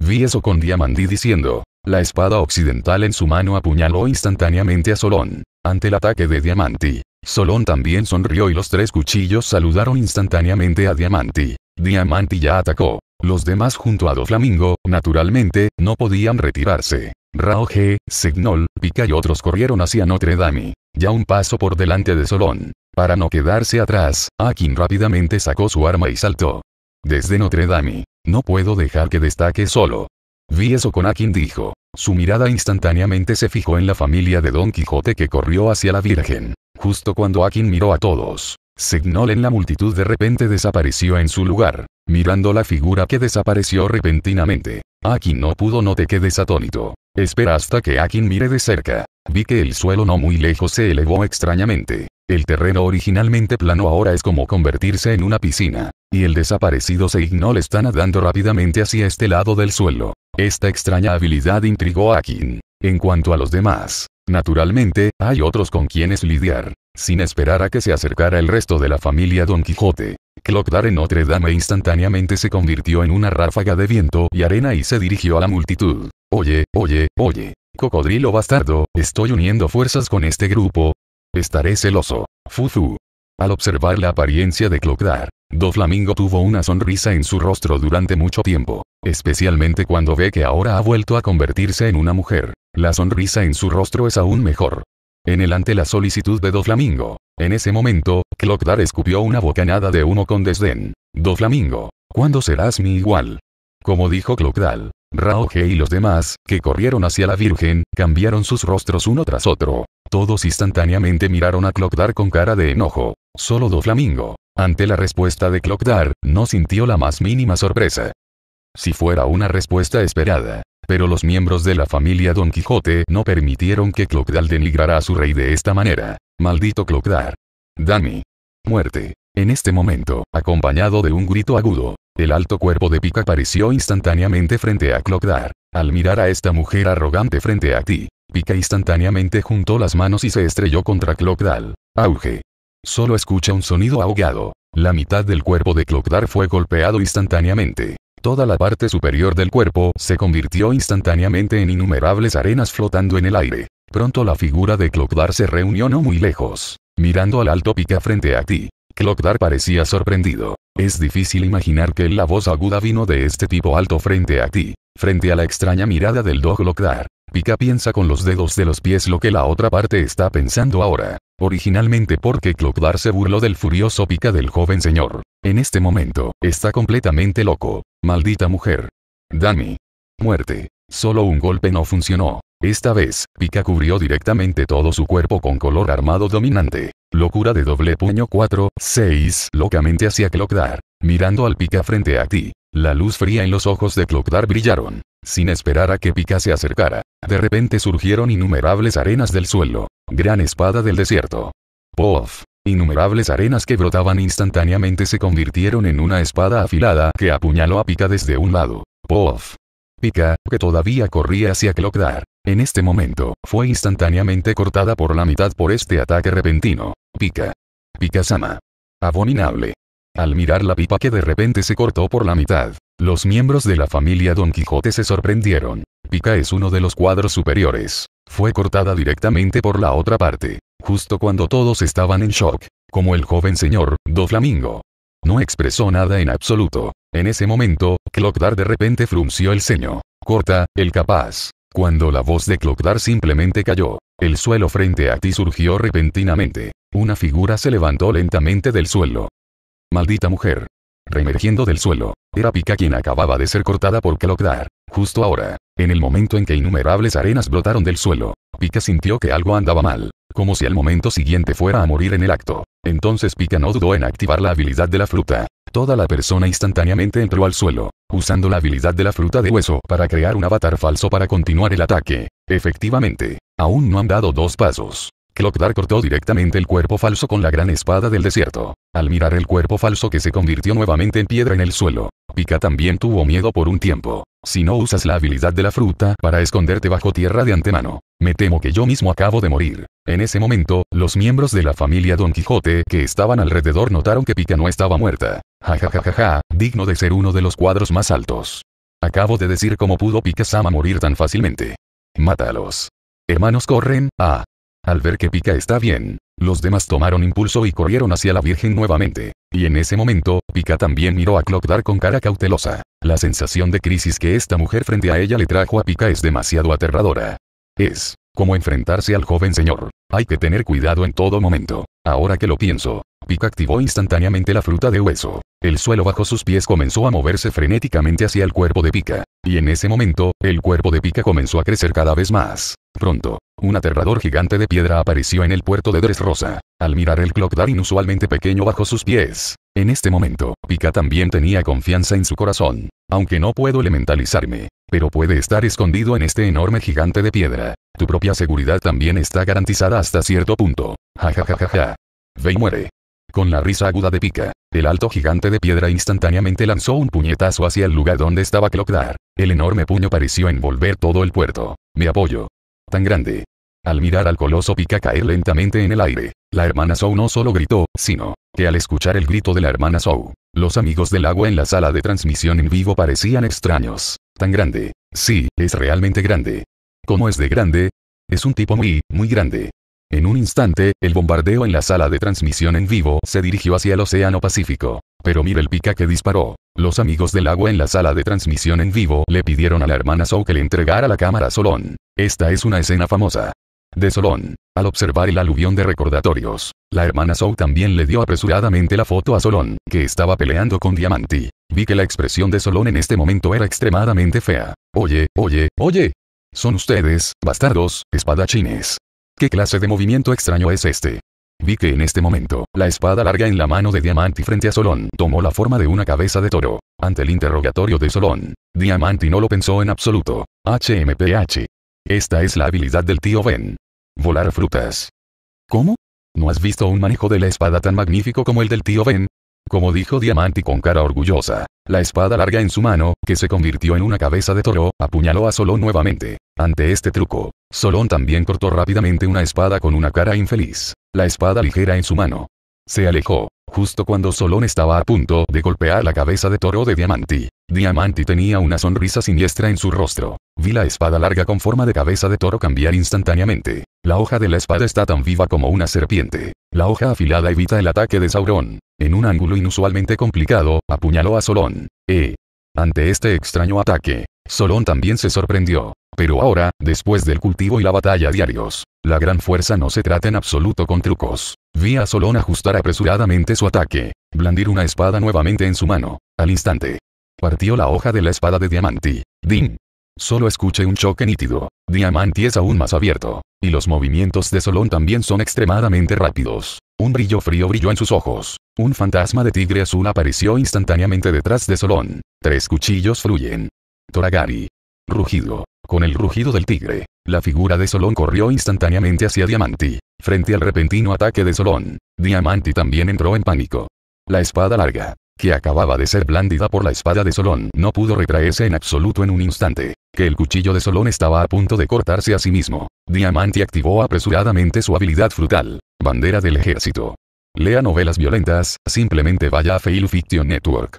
Vi eso con Diamanti diciendo. La espada occidental en su mano apuñaló instantáneamente a Solón. Ante el ataque de Diamanti, Solón también sonrió y los tres cuchillos saludaron instantáneamente a Diamanti. Diamanti ya atacó. Los demás junto a Flamingo, naturalmente, no podían retirarse. G, Signol, Pika y otros corrieron hacia Notre Dame, ya un paso por delante de Solón. Para no quedarse atrás, Akin rápidamente sacó su arma y saltó. Desde Notre Dame, no puedo dejar que destaque solo. Vi eso con Akin dijo. Su mirada instantáneamente se fijó en la familia de Don Quijote que corrió hacia la Virgen. Justo cuando Akin miró a todos, Signol en la multitud de repente desapareció en su lugar, mirando la figura que desapareció repentinamente. Akin no pudo no te quedes atónito. Espera hasta que Akin mire de cerca. Vi que el suelo no muy lejos se elevó extrañamente. El terreno originalmente plano ahora es como convertirse en una piscina. Y el desaparecido Seignol está nadando rápidamente hacia este lado del suelo. Esta extraña habilidad intrigó a Akin. En cuanto a los demás, naturalmente, hay otros con quienes lidiar. Sin esperar a que se acercara el resto de la familia Don Quijote, Clockdar en Notre Dame instantáneamente se convirtió en una ráfaga de viento y arena y se dirigió a la multitud. Oye, oye, oye. Cocodrilo bastardo, estoy uniendo fuerzas con este grupo, Estaré celoso. Fuzu. Al observar la apariencia de Clockdar, Doflamingo tuvo una sonrisa en su rostro durante mucho tiempo, especialmente cuando ve que ahora ha vuelto a convertirse en una mujer. La sonrisa en su rostro es aún mejor. En el ante la solicitud de Doflamingo. En ese momento, Clockdar escupió una bocanada de uno con desdén. Doflamingo, ¿cuándo serás mi igual? Como dijo Clockdal, Raoje y los demás, que corrieron hacia la Virgen, cambiaron sus rostros uno tras otro. Todos instantáneamente miraron a Clockdar con cara de enojo. Solo Do Flamingo, ante la respuesta de Clockdar, no sintió la más mínima sorpresa. Si fuera una respuesta esperada. Pero los miembros de la familia Don Quijote no permitieron que Clockdar denigrara a su rey de esta manera. Maldito Clockdar. Dami. Muerte. En este momento, acompañado de un grito agudo, el alto cuerpo de Pika apareció instantáneamente frente a Clockdar. Al mirar a esta mujer arrogante frente a ti, Pika instantáneamente juntó las manos y se estrelló contra Clockdar. Auge. Solo escucha un sonido ahogado. La mitad del cuerpo de Clockdar fue golpeado instantáneamente. Toda la parte superior del cuerpo se convirtió instantáneamente en innumerables arenas flotando en el aire. Pronto la figura de Clockdar se reunió no muy lejos. Mirando al alto Pika frente a ti, Clockdar parecía sorprendido. Es difícil imaginar que la voz aguda vino de este tipo alto frente a ti. Frente a la extraña mirada del Dog Lockdar, Pika piensa con los dedos de los pies lo que la otra parte está pensando ahora. Originalmente porque Clockdar se burló del furioso pica del joven señor. En este momento, está completamente loco. Maldita mujer. Dami. Muerte. Solo un golpe no funcionó. Esta vez, Pika cubrió directamente todo su cuerpo con color armado dominante. Locura de doble puño 4, 6, locamente hacia Clockdar. Mirando al Pika frente a ti. La luz fría en los ojos de Clockdar brillaron. Sin esperar a que Pika se acercara. De repente surgieron innumerables arenas del suelo. Gran espada del desierto. Pof. Innumerables arenas que brotaban instantáneamente se convirtieron en una espada afilada que apuñaló a Pika desde un lado. Pof. Pika, que todavía corría hacia Clockdar, en este momento, fue instantáneamente cortada por la mitad por este ataque repentino. Pica. Pica-sama. Abominable. Al mirar la pipa que de repente se cortó por la mitad, los miembros de la familia Don Quijote se sorprendieron. Pica es uno de los cuadros superiores. Fue cortada directamente por la otra parte, justo cuando todos estaban en shock, como el joven señor, Do Flamingo. No expresó nada en absoluto. En ese momento, Clockdar de repente frunció el ceño. Corta, el capaz. Cuando la voz de Clockdar simplemente cayó, el suelo frente a ti surgió repentinamente. Una figura se levantó lentamente del suelo. Maldita mujer. Remergiendo del suelo, era Pika quien acababa de ser cortada por Clockdar. Justo ahora, en el momento en que innumerables arenas brotaron del suelo, Pika sintió que algo andaba mal como si al momento siguiente fuera a morir en el acto. Entonces Pika no dudó en activar la habilidad de la fruta. Toda la persona instantáneamente entró al suelo, usando la habilidad de la fruta de hueso para crear un avatar falso para continuar el ataque. Efectivamente, aún no han dado dos pasos. Clockdar cortó directamente el cuerpo falso con la gran espada del desierto. Al mirar el cuerpo falso que se convirtió nuevamente en piedra en el suelo, Pika también tuvo miedo por un tiempo si no usas la habilidad de la fruta para esconderte bajo tierra de antemano. Me temo que yo mismo acabo de morir. En ese momento, los miembros de la familia Don Quijote que estaban alrededor notaron que Pika no estaba muerta. Ja ja ja ja ja, digno de ser uno de los cuadros más altos. Acabo de decir cómo pudo pika sama morir tan fácilmente. Mátalos. Hermanos corren, ah. Al ver que Pica está bien, los demás tomaron impulso y corrieron hacia la Virgen nuevamente. Y en ese momento, Pika también miró a Clockdar con cara cautelosa. La sensación de crisis que esta mujer frente a ella le trajo a Pika es demasiado aterradora. Es como enfrentarse al joven señor. Hay que tener cuidado en todo momento. Ahora que lo pienso, Pika activó instantáneamente la fruta de hueso. El suelo bajo sus pies comenzó a moverse frenéticamente hacia el cuerpo de Pika. Y en ese momento, el cuerpo de Pika comenzó a crecer cada vez más. Pronto, un aterrador gigante de piedra apareció en el puerto de Dresrosa. Al mirar el Clockdar inusualmente pequeño bajo sus pies. En este momento, Pika también tenía confianza en su corazón. Aunque no puedo elementalizarme. Pero puede estar escondido en este enorme gigante de piedra. Tu propia seguridad también está garantizada hasta cierto punto. Ja ja ja ja ja. Ve y muere. Con la risa aguda de Pika, el alto gigante de piedra instantáneamente lanzó un puñetazo hacia el lugar donde estaba Clockdar. El enorme puño pareció envolver todo el puerto. Me apoyo tan grande. Al mirar al coloso pica caer lentamente en el aire, la hermana Sou no solo gritó, sino que al escuchar el grito de la hermana Sou, los amigos del agua en la sala de transmisión en vivo parecían extraños. Tan grande. Sí, es realmente grande. ¿Cómo es de grande? Es un tipo muy, muy grande. En un instante, el bombardeo en la sala de transmisión en vivo se dirigió hacia el Océano Pacífico pero mira el pica que disparó. Los amigos del agua en la sala de transmisión en vivo le pidieron a la hermana Zhou que le entregara la cámara a Solón. Esta es una escena famosa. De Solón. Al observar el aluvión de recordatorios, la hermana Zhou también le dio apresuradamente la foto a Solón, que estaba peleando con Diamanti. Vi que la expresión de Solón en este momento era extremadamente fea. Oye, oye, oye. Son ustedes, bastardos, espadachines. ¿Qué clase de movimiento extraño es este? Vi que en este momento, la espada larga en la mano de diamante frente a Solón tomó la forma de una cabeza de toro. Ante el interrogatorio de Solón, Diamanti no lo pensó en absoluto. HMPH. Esta es la habilidad del tío Ben. Volar frutas. ¿Cómo? ¿No has visto un manejo de la espada tan magnífico como el del tío Ben? Como dijo Diamante con cara orgullosa, la espada larga en su mano, que se convirtió en una cabeza de toro, apuñaló a Solón nuevamente. Ante este truco, Solón también cortó rápidamente una espada con una cara infeliz la espada ligera en su mano. Se alejó, justo cuando Solón estaba a punto de golpear la cabeza de toro de Diamanti. Diamanti tenía una sonrisa siniestra en su rostro. Vi la espada larga con forma de cabeza de toro cambiar instantáneamente. La hoja de la espada está tan viva como una serpiente. La hoja afilada evita el ataque de Saurón. En un ángulo inusualmente complicado, apuñaló a Solón. Eh. Ante este extraño ataque, Solón también se sorprendió. Pero ahora, después del cultivo y la batalla diarios, la gran fuerza no se trata en absoluto con trucos. Vi a Solón ajustar apresuradamente su ataque, blandir una espada nuevamente en su mano. Al instante. Partió la hoja de la espada de Diamanti. Din. Solo escuché un choque nítido. Diamanti es aún más abierto. Y los movimientos de Solón también son extremadamente rápidos. Un brillo frío brilló en sus ojos. Un fantasma de tigre azul apareció instantáneamente detrás de Solón. Tres cuchillos fluyen. Toragari. Rugido. Con el rugido del tigre, la figura de Solón corrió instantáneamente hacia Diamanti. Frente al repentino ataque de Solón, Diamanti también entró en pánico. La espada larga, que acababa de ser blandida por la espada de Solón, no pudo retraerse en absoluto en un instante, que el cuchillo de Solón estaba a punto de cortarse a sí mismo. Diamante activó apresuradamente su habilidad frutal, bandera del ejército. Lea novelas violentas, simplemente vaya a Fail Fiction Network.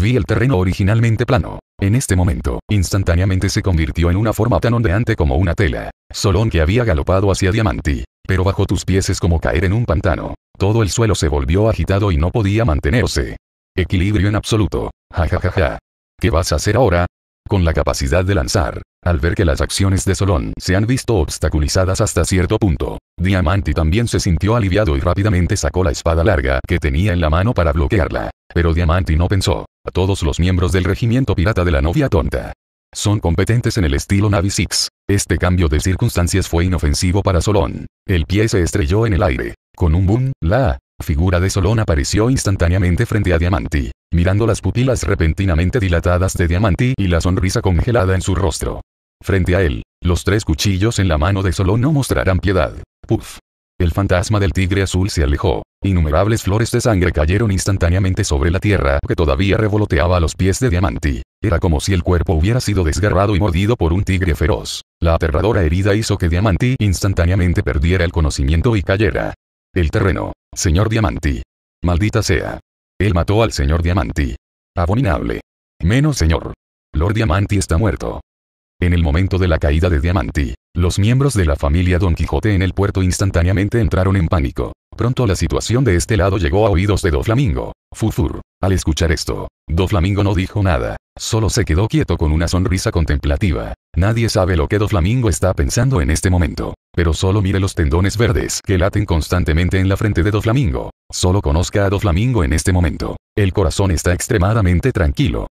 Vi el terreno originalmente plano. En este momento, instantáneamente se convirtió en una forma tan ondeante como una tela. Solón que había galopado hacia Diamanti. Pero bajo tus pies es como caer en un pantano. Todo el suelo se volvió agitado y no podía mantenerse. Equilibrio en absoluto. Ja ja ja ja. ¿Qué vas a hacer ahora? Con la capacidad de lanzar, al ver que las acciones de Solón se han visto obstaculizadas hasta cierto punto, Diamante también se sintió aliviado y rápidamente sacó la espada larga que tenía en la mano para bloquearla. Pero Diamante no pensó. A todos los miembros del regimiento pirata de la novia tonta. Son competentes en el estilo Navy Six. Este cambio de circunstancias fue inofensivo para Solón. El pie se estrelló en el aire. Con un boom, la figura de Solón apareció instantáneamente frente a Diamanti, mirando las pupilas repentinamente dilatadas de Diamanti y la sonrisa congelada en su rostro. Frente a él, los tres cuchillos en la mano de Solón no mostrarán piedad. Puf. El fantasma del tigre azul se alejó. Innumerables flores de sangre cayeron instantáneamente sobre la tierra que todavía revoloteaba a los pies de Diamanti. Era como si el cuerpo hubiera sido desgarrado y mordido por un tigre feroz. La aterradora herida hizo que Diamanti instantáneamente perdiera el conocimiento y cayera. El terreno. Señor Diamanti, Maldita sea. Él mató al señor Diamanti. Abominable. Menos señor. Lord Diamanti está muerto. En el momento de la caída de Diamanti, los miembros de la familia Don Quijote en el puerto instantáneamente entraron en pánico. Pronto la situación de este lado llegó a oídos de Doflamingo. Fufur. Al escuchar esto, Doflamingo no dijo nada, solo se quedó quieto con una sonrisa contemplativa. Nadie sabe lo que Doflamingo está pensando en este momento, pero solo mire los tendones verdes que laten constantemente en la frente de Doflamingo. Solo conozca a Doflamingo en este momento. El corazón está extremadamente tranquilo.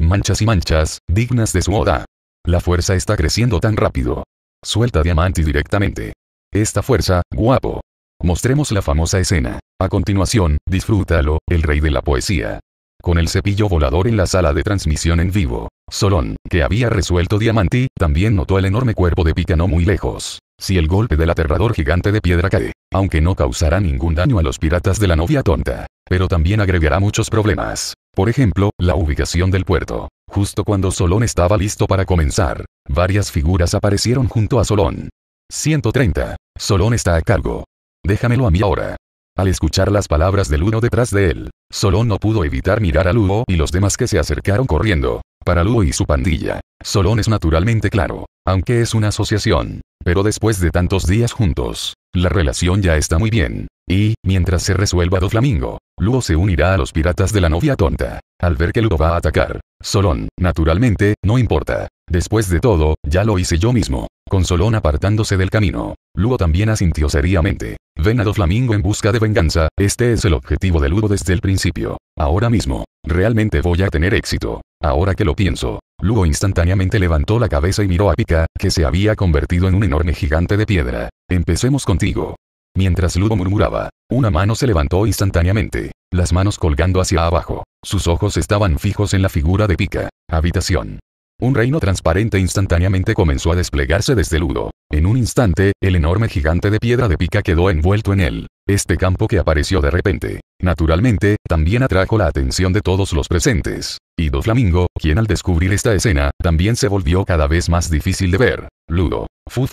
Manchas y manchas, dignas de su oda. La fuerza está creciendo tan rápido. Suelta Diamante directamente. Esta fuerza, guapo. Mostremos la famosa escena. A continuación, disfrútalo, el rey de la poesía. Con el cepillo volador en la sala de transmisión en vivo. Solón, que había resuelto Diamante, también notó el enorme cuerpo de Picano muy lejos. Si el golpe del aterrador gigante de piedra cae, aunque no causará ningún daño a los piratas de la novia tonta, pero también agregará muchos problemas. Por ejemplo, la ubicación del puerto. Justo cuando Solón estaba listo para comenzar, varias figuras aparecieron junto a Solón. 130. Solón está a cargo. Déjamelo a mí ahora. Al escuchar las palabras de uno detrás de él, Solón no pudo evitar mirar a Lugo y los demás que se acercaron corriendo. Para Lugo y su pandilla, Solón es naturalmente claro, aunque es una asociación. Pero después de tantos días juntos, la relación ya está muy bien. Y, mientras se resuelva Doflamingo, Lugo se unirá a los piratas de la novia tonta. Al ver que Ludo va a atacar, Solón, naturalmente, no importa. Después de todo, ya lo hice yo mismo. Con Solón apartándose del camino, Lugo también asintió seriamente. Ven a Doflamingo en busca de venganza, este es el objetivo de Ludo desde el principio. Ahora mismo, realmente voy a tener éxito. Ahora que lo pienso, Lugo instantáneamente levantó la cabeza y miró a Pika, que se había convertido en un enorme gigante de piedra. Empecemos contigo. Mientras Ludo murmuraba, una mano se levantó instantáneamente, las manos colgando hacia abajo. Sus ojos estaban fijos en la figura de Pika. Habitación. Un reino transparente instantáneamente comenzó a desplegarse desde Ludo. En un instante, el enorme gigante de piedra de Pika quedó envuelto en él. Este campo que apareció de repente, naturalmente, también atrajo la atención de todos los presentes. Y Doflamingo, Flamingo, quien al descubrir esta escena, también se volvió cada vez más difícil de ver. Ludo. Fu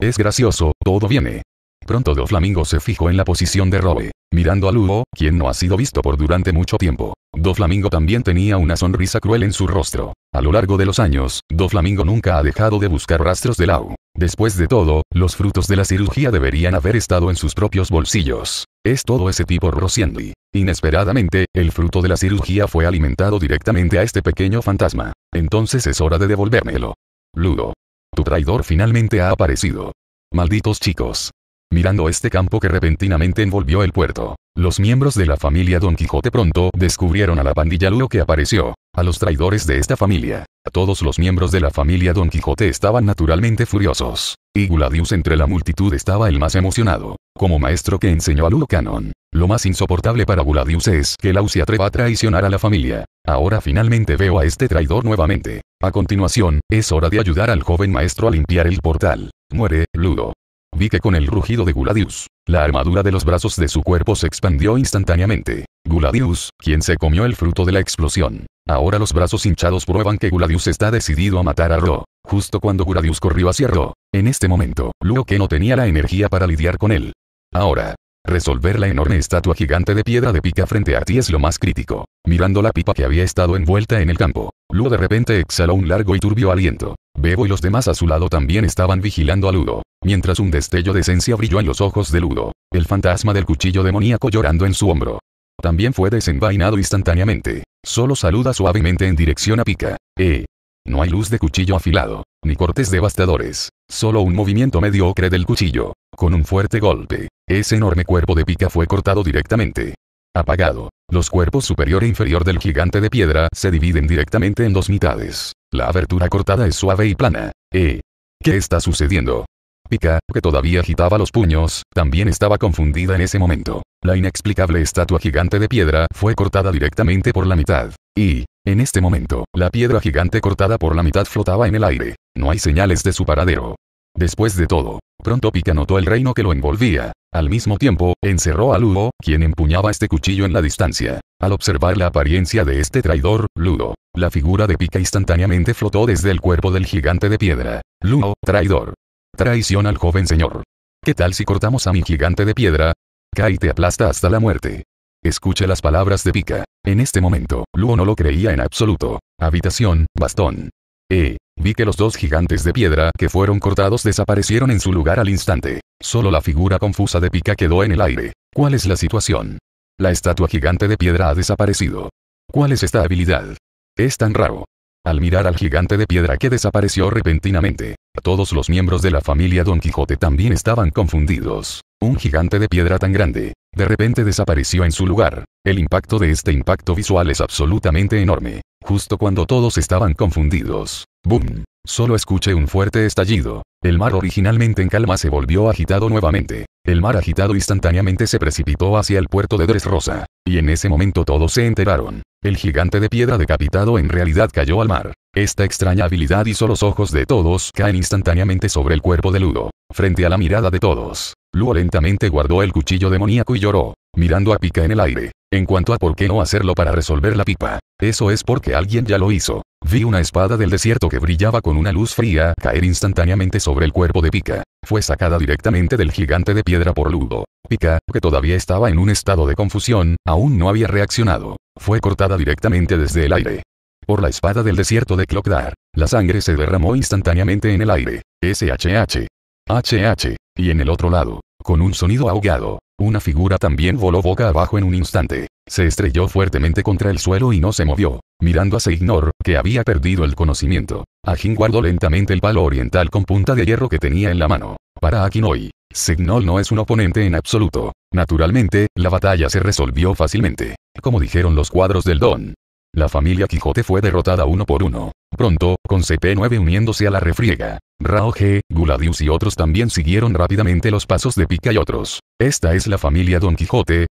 Es gracioso, todo viene. Pronto Do Flamingo se fijó en la posición de Robe, mirando a Ludo, quien no ha sido visto por durante mucho tiempo. Do Flamingo también tenía una sonrisa cruel en su rostro. A lo largo de los años, Do Flamingo nunca ha dejado de buscar rastros de Lau. Después de todo, los frutos de la cirugía deberían haber estado en sus propios bolsillos. Es todo ese tipo Rosiendi. Inesperadamente, el fruto de la cirugía fue alimentado directamente a este pequeño fantasma. Entonces es hora de devolvérmelo. Ludo. Tu traidor finalmente ha aparecido. Malditos chicos mirando este campo que repentinamente envolvió el puerto. Los miembros de la familia Don Quijote pronto descubrieron a la pandilla Lulo que apareció, a los traidores de esta familia. Todos los miembros de la familia Don Quijote estaban naturalmente furiosos, y Guladius entre la multitud estaba el más emocionado. Como maestro que enseñó a Lulo Canon, lo más insoportable para Guladius es que Lau se atreva a traicionar a la familia. Ahora finalmente veo a este traidor nuevamente. A continuación, es hora de ayudar al joven maestro a limpiar el portal. Muere, Ludo. Vi que con el rugido de Guladius, la armadura de los brazos de su cuerpo se expandió instantáneamente. Guladius, quien se comió el fruto de la explosión. Ahora los brazos hinchados prueban que Guladius está decidido a matar a Ro. Justo cuando Guladius corrió hacia Ro, en este momento, Luo que no tenía la energía para lidiar con él. Ahora, Resolver la enorme estatua gigante de piedra de pica frente a ti es lo más crítico. Mirando la pipa que había estado envuelta en el campo, Luo de repente exhaló un largo y turbio aliento. Bebo y los demás a su lado también estaban vigilando a Ludo. Mientras un destello de esencia brilló en los ojos de Ludo. El fantasma del cuchillo demoníaco llorando en su hombro. También fue desenvainado instantáneamente. Solo saluda suavemente en dirección a Pica. Eh. No hay luz de cuchillo afilado, ni cortes devastadores. Solo un movimiento mediocre del cuchillo. Con un fuerte golpe, ese enorme cuerpo de Pica fue cortado directamente. Apagado. Los cuerpos superior e inferior del gigante de piedra se dividen directamente en dos mitades. La abertura cortada es suave y plana. ¿Eh? ¿Qué está sucediendo? Pika, que todavía agitaba los puños, también estaba confundida en ese momento. La inexplicable estatua gigante de piedra fue cortada directamente por la mitad. Y, en este momento, la piedra gigante cortada por la mitad flotaba en el aire. No hay señales de su paradero. Después de todo, pronto Pika notó el reino que lo envolvía. Al mismo tiempo, encerró a Ludo, quien empuñaba este cuchillo en la distancia. Al observar la apariencia de este traidor, Ludo, la figura de Pika instantáneamente flotó desde el cuerpo del gigante de piedra. Ludo, traidor. Traición al joven señor. ¿Qué tal si cortamos a mi gigante de piedra? Kai te aplasta hasta la muerte. Escucha las palabras de Pika. En este momento, Luo no lo creía en absoluto. Habitación, bastón. Eh. Vi que los dos gigantes de piedra que fueron cortados desaparecieron en su lugar al instante. Solo la figura confusa de Pika quedó en el aire. ¿Cuál es la situación? La estatua gigante de piedra ha desaparecido. ¿Cuál es esta habilidad? Es tan raro. Al mirar al gigante de piedra que desapareció repentinamente, todos los miembros de la familia Don Quijote también estaban confundidos. Un gigante de piedra tan grande, de repente desapareció en su lugar. El impacto de este impacto visual es absolutamente enorme, justo cuando todos estaban confundidos. ¡Bum! Solo escuché un fuerte estallido. El mar originalmente en calma se volvió agitado nuevamente. El mar agitado instantáneamente se precipitó hacia el puerto de Dresrosa. Y en ese momento todos se enteraron. El gigante de piedra decapitado en realidad cayó al mar. Esta extraña habilidad hizo los ojos de todos caen instantáneamente sobre el cuerpo de Ludo. Frente a la mirada de todos, Ludo lentamente guardó el cuchillo demoníaco y lloró mirando a Pika en el aire. En cuanto a por qué no hacerlo para resolver la pipa, eso es porque alguien ya lo hizo. Vi una espada del desierto que brillaba con una luz fría caer instantáneamente sobre el cuerpo de Pika. Fue sacada directamente del gigante de piedra por Ludo. Pika, que todavía estaba en un estado de confusión, aún no había reaccionado. Fue cortada directamente desde el aire. Por la espada del desierto de Clockdar, la sangre se derramó instantáneamente en el aire. SHH. HH. Y en el otro lado, con un sonido ahogado, una figura también voló boca abajo en un instante. Se estrelló fuertemente contra el suelo y no se movió, mirando a Seignor, que había perdido el conocimiento. Ajin guardó lentamente el palo oriental con punta de hierro que tenía en la mano. Para Akinoi, Seignor no es un oponente en absoluto. Naturalmente, la batalla se resolvió fácilmente. Como dijeron los cuadros del Don, la familia Quijote fue derrotada uno por uno. Pronto, con CP9 uniéndose a la refriega. Rao G, Guladius y otros también siguieron rápidamente los pasos de Pica y otros. Esta es la familia Don Quijote.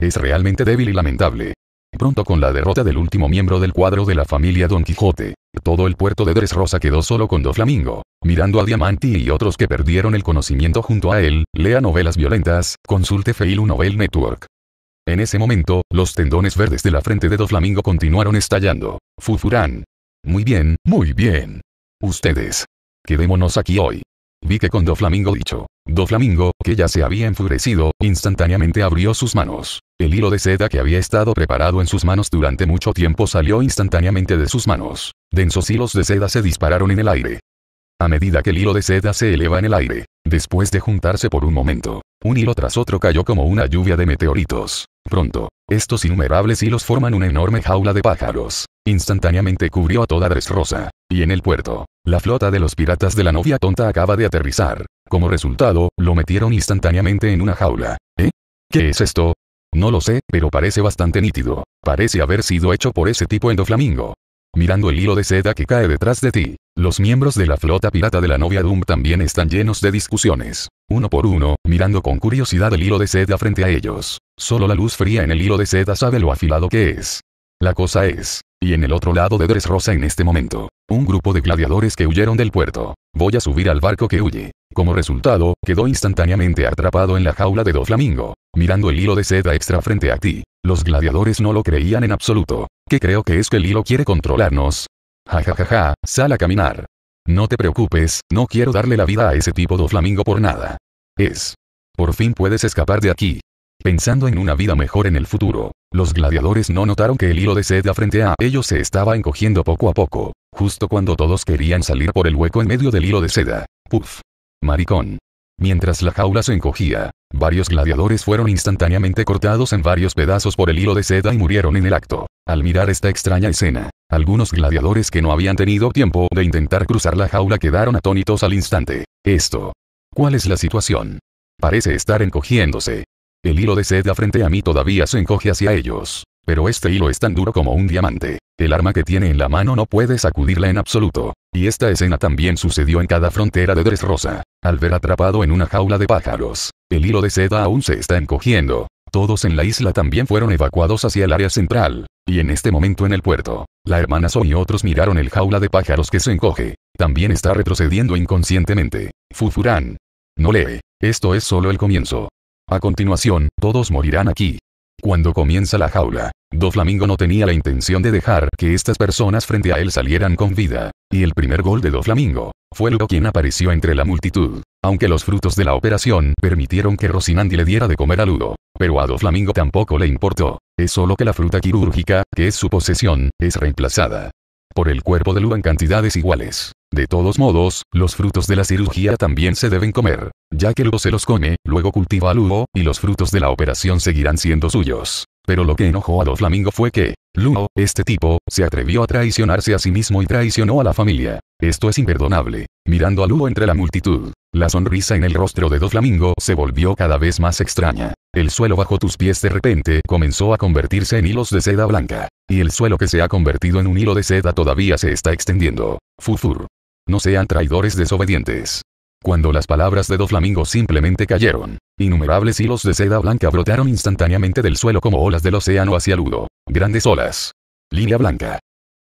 Es realmente débil y lamentable. Pronto con la derrota del último miembro del cuadro de la familia Don Quijote, todo el puerto de Dresrosa quedó solo con Doflamingo. Mirando a Diamanti y otros que perdieron el conocimiento junto a él, lea novelas violentas, consulte Feilu Novel Network. En ese momento, los tendones verdes de la frente de Doflamingo continuaron estallando. Fufurán. Muy bien, muy bien. Ustedes. Quedémonos aquí hoy. Vi que con Doflamingo dicho. Doflamingo, que ya se había enfurecido, instantáneamente abrió sus manos. El hilo de seda que había estado preparado en sus manos durante mucho tiempo salió instantáneamente de sus manos. Densos hilos de seda se dispararon en el aire a medida que el hilo de seda se eleva en el aire. Después de juntarse por un momento, un hilo tras otro cayó como una lluvia de meteoritos. Pronto, estos innumerables hilos forman una enorme jaula de pájaros. Instantáneamente cubrió a toda Dresrosa Y en el puerto, la flota de los piratas de la novia tonta acaba de aterrizar. Como resultado, lo metieron instantáneamente en una jaula. ¿Eh? ¿Qué es esto? No lo sé, pero parece bastante nítido. Parece haber sido hecho por ese tipo endoflamingo mirando el hilo de seda que cae detrás de ti. Los miembros de la flota pirata de la novia Doom también están llenos de discusiones. Uno por uno, mirando con curiosidad el hilo de seda frente a ellos. Solo la luz fría en el hilo de seda sabe lo afilado que es. La cosa es, y en el otro lado de Dressrosa en este momento. Un grupo de gladiadores que huyeron del puerto. Voy a subir al barco que huye. Como resultado, quedó instantáneamente atrapado en la jaula de Doflamingo, mirando el hilo de seda extra frente a ti. Los gladiadores no lo creían en absoluto. ¿Qué creo que es que el hilo quiere controlarnos? Ja ja ja ja, sal a caminar. No te preocupes, no quiero darle la vida a ese tipo Doflamingo por nada. Es. Por fin puedes escapar de aquí. Pensando en una vida mejor en el futuro, los gladiadores no notaron que el hilo de seda frente a ellos se estaba encogiendo poco a poco, justo cuando todos querían salir por el hueco en medio del hilo de seda. puf Maricón. Mientras la jaula se encogía, varios gladiadores fueron instantáneamente cortados en varios pedazos por el hilo de seda y murieron en el acto. Al mirar esta extraña escena, algunos gladiadores que no habían tenido tiempo de intentar cruzar la jaula quedaron atónitos al instante. Esto. ¿Cuál es la situación? Parece estar encogiéndose. El hilo de seda frente a mí todavía se encoge hacia ellos. Pero este hilo es tan duro como un diamante. El arma que tiene en la mano no puede sacudirla en absoluto. Y esta escena también sucedió en cada frontera de Dressrosa. Al ver atrapado en una jaula de pájaros, el hilo de seda aún se está encogiendo. Todos en la isla también fueron evacuados hacia el área central. Y en este momento en el puerto, la hermana Son y otros miraron el jaula de pájaros que se encoge. También está retrocediendo inconscientemente. Fufurán. No lee. Esto es solo el comienzo. A continuación, todos morirán aquí. Cuando comienza la jaula, Doflamingo no tenía la intención de dejar que estas personas frente a él salieran con vida. Y el primer gol de Doflamingo, fue Ludo quien apareció entre la multitud. Aunque los frutos de la operación permitieron que Rocinandi le diera de comer a Ludo. Pero a Doflamingo tampoco le importó. Es solo que la fruta quirúrgica, que es su posesión, es reemplazada por el cuerpo de Ludo en cantidades iguales. De todos modos, los frutos de la cirugía también se deben comer, ya que Lugo se los come, luego cultiva a Lugo, y los frutos de la operación seguirán siendo suyos. Pero lo que enojó a Doflamingo fue que, Lugo, este tipo, se atrevió a traicionarse a sí mismo y traicionó a la familia. Esto es imperdonable. Mirando a Lugo entre la multitud, la sonrisa en el rostro de Doflamingo se volvió cada vez más extraña. El suelo bajo tus pies de repente comenzó a convertirse en hilos de seda blanca. Y el suelo que se ha convertido en un hilo de seda todavía se está extendiendo. Fufur. No sean traidores desobedientes. Cuando las palabras de flamingos simplemente cayeron, innumerables hilos de seda blanca brotaron instantáneamente del suelo como olas del océano hacia Ludo. Grandes olas. Línea blanca.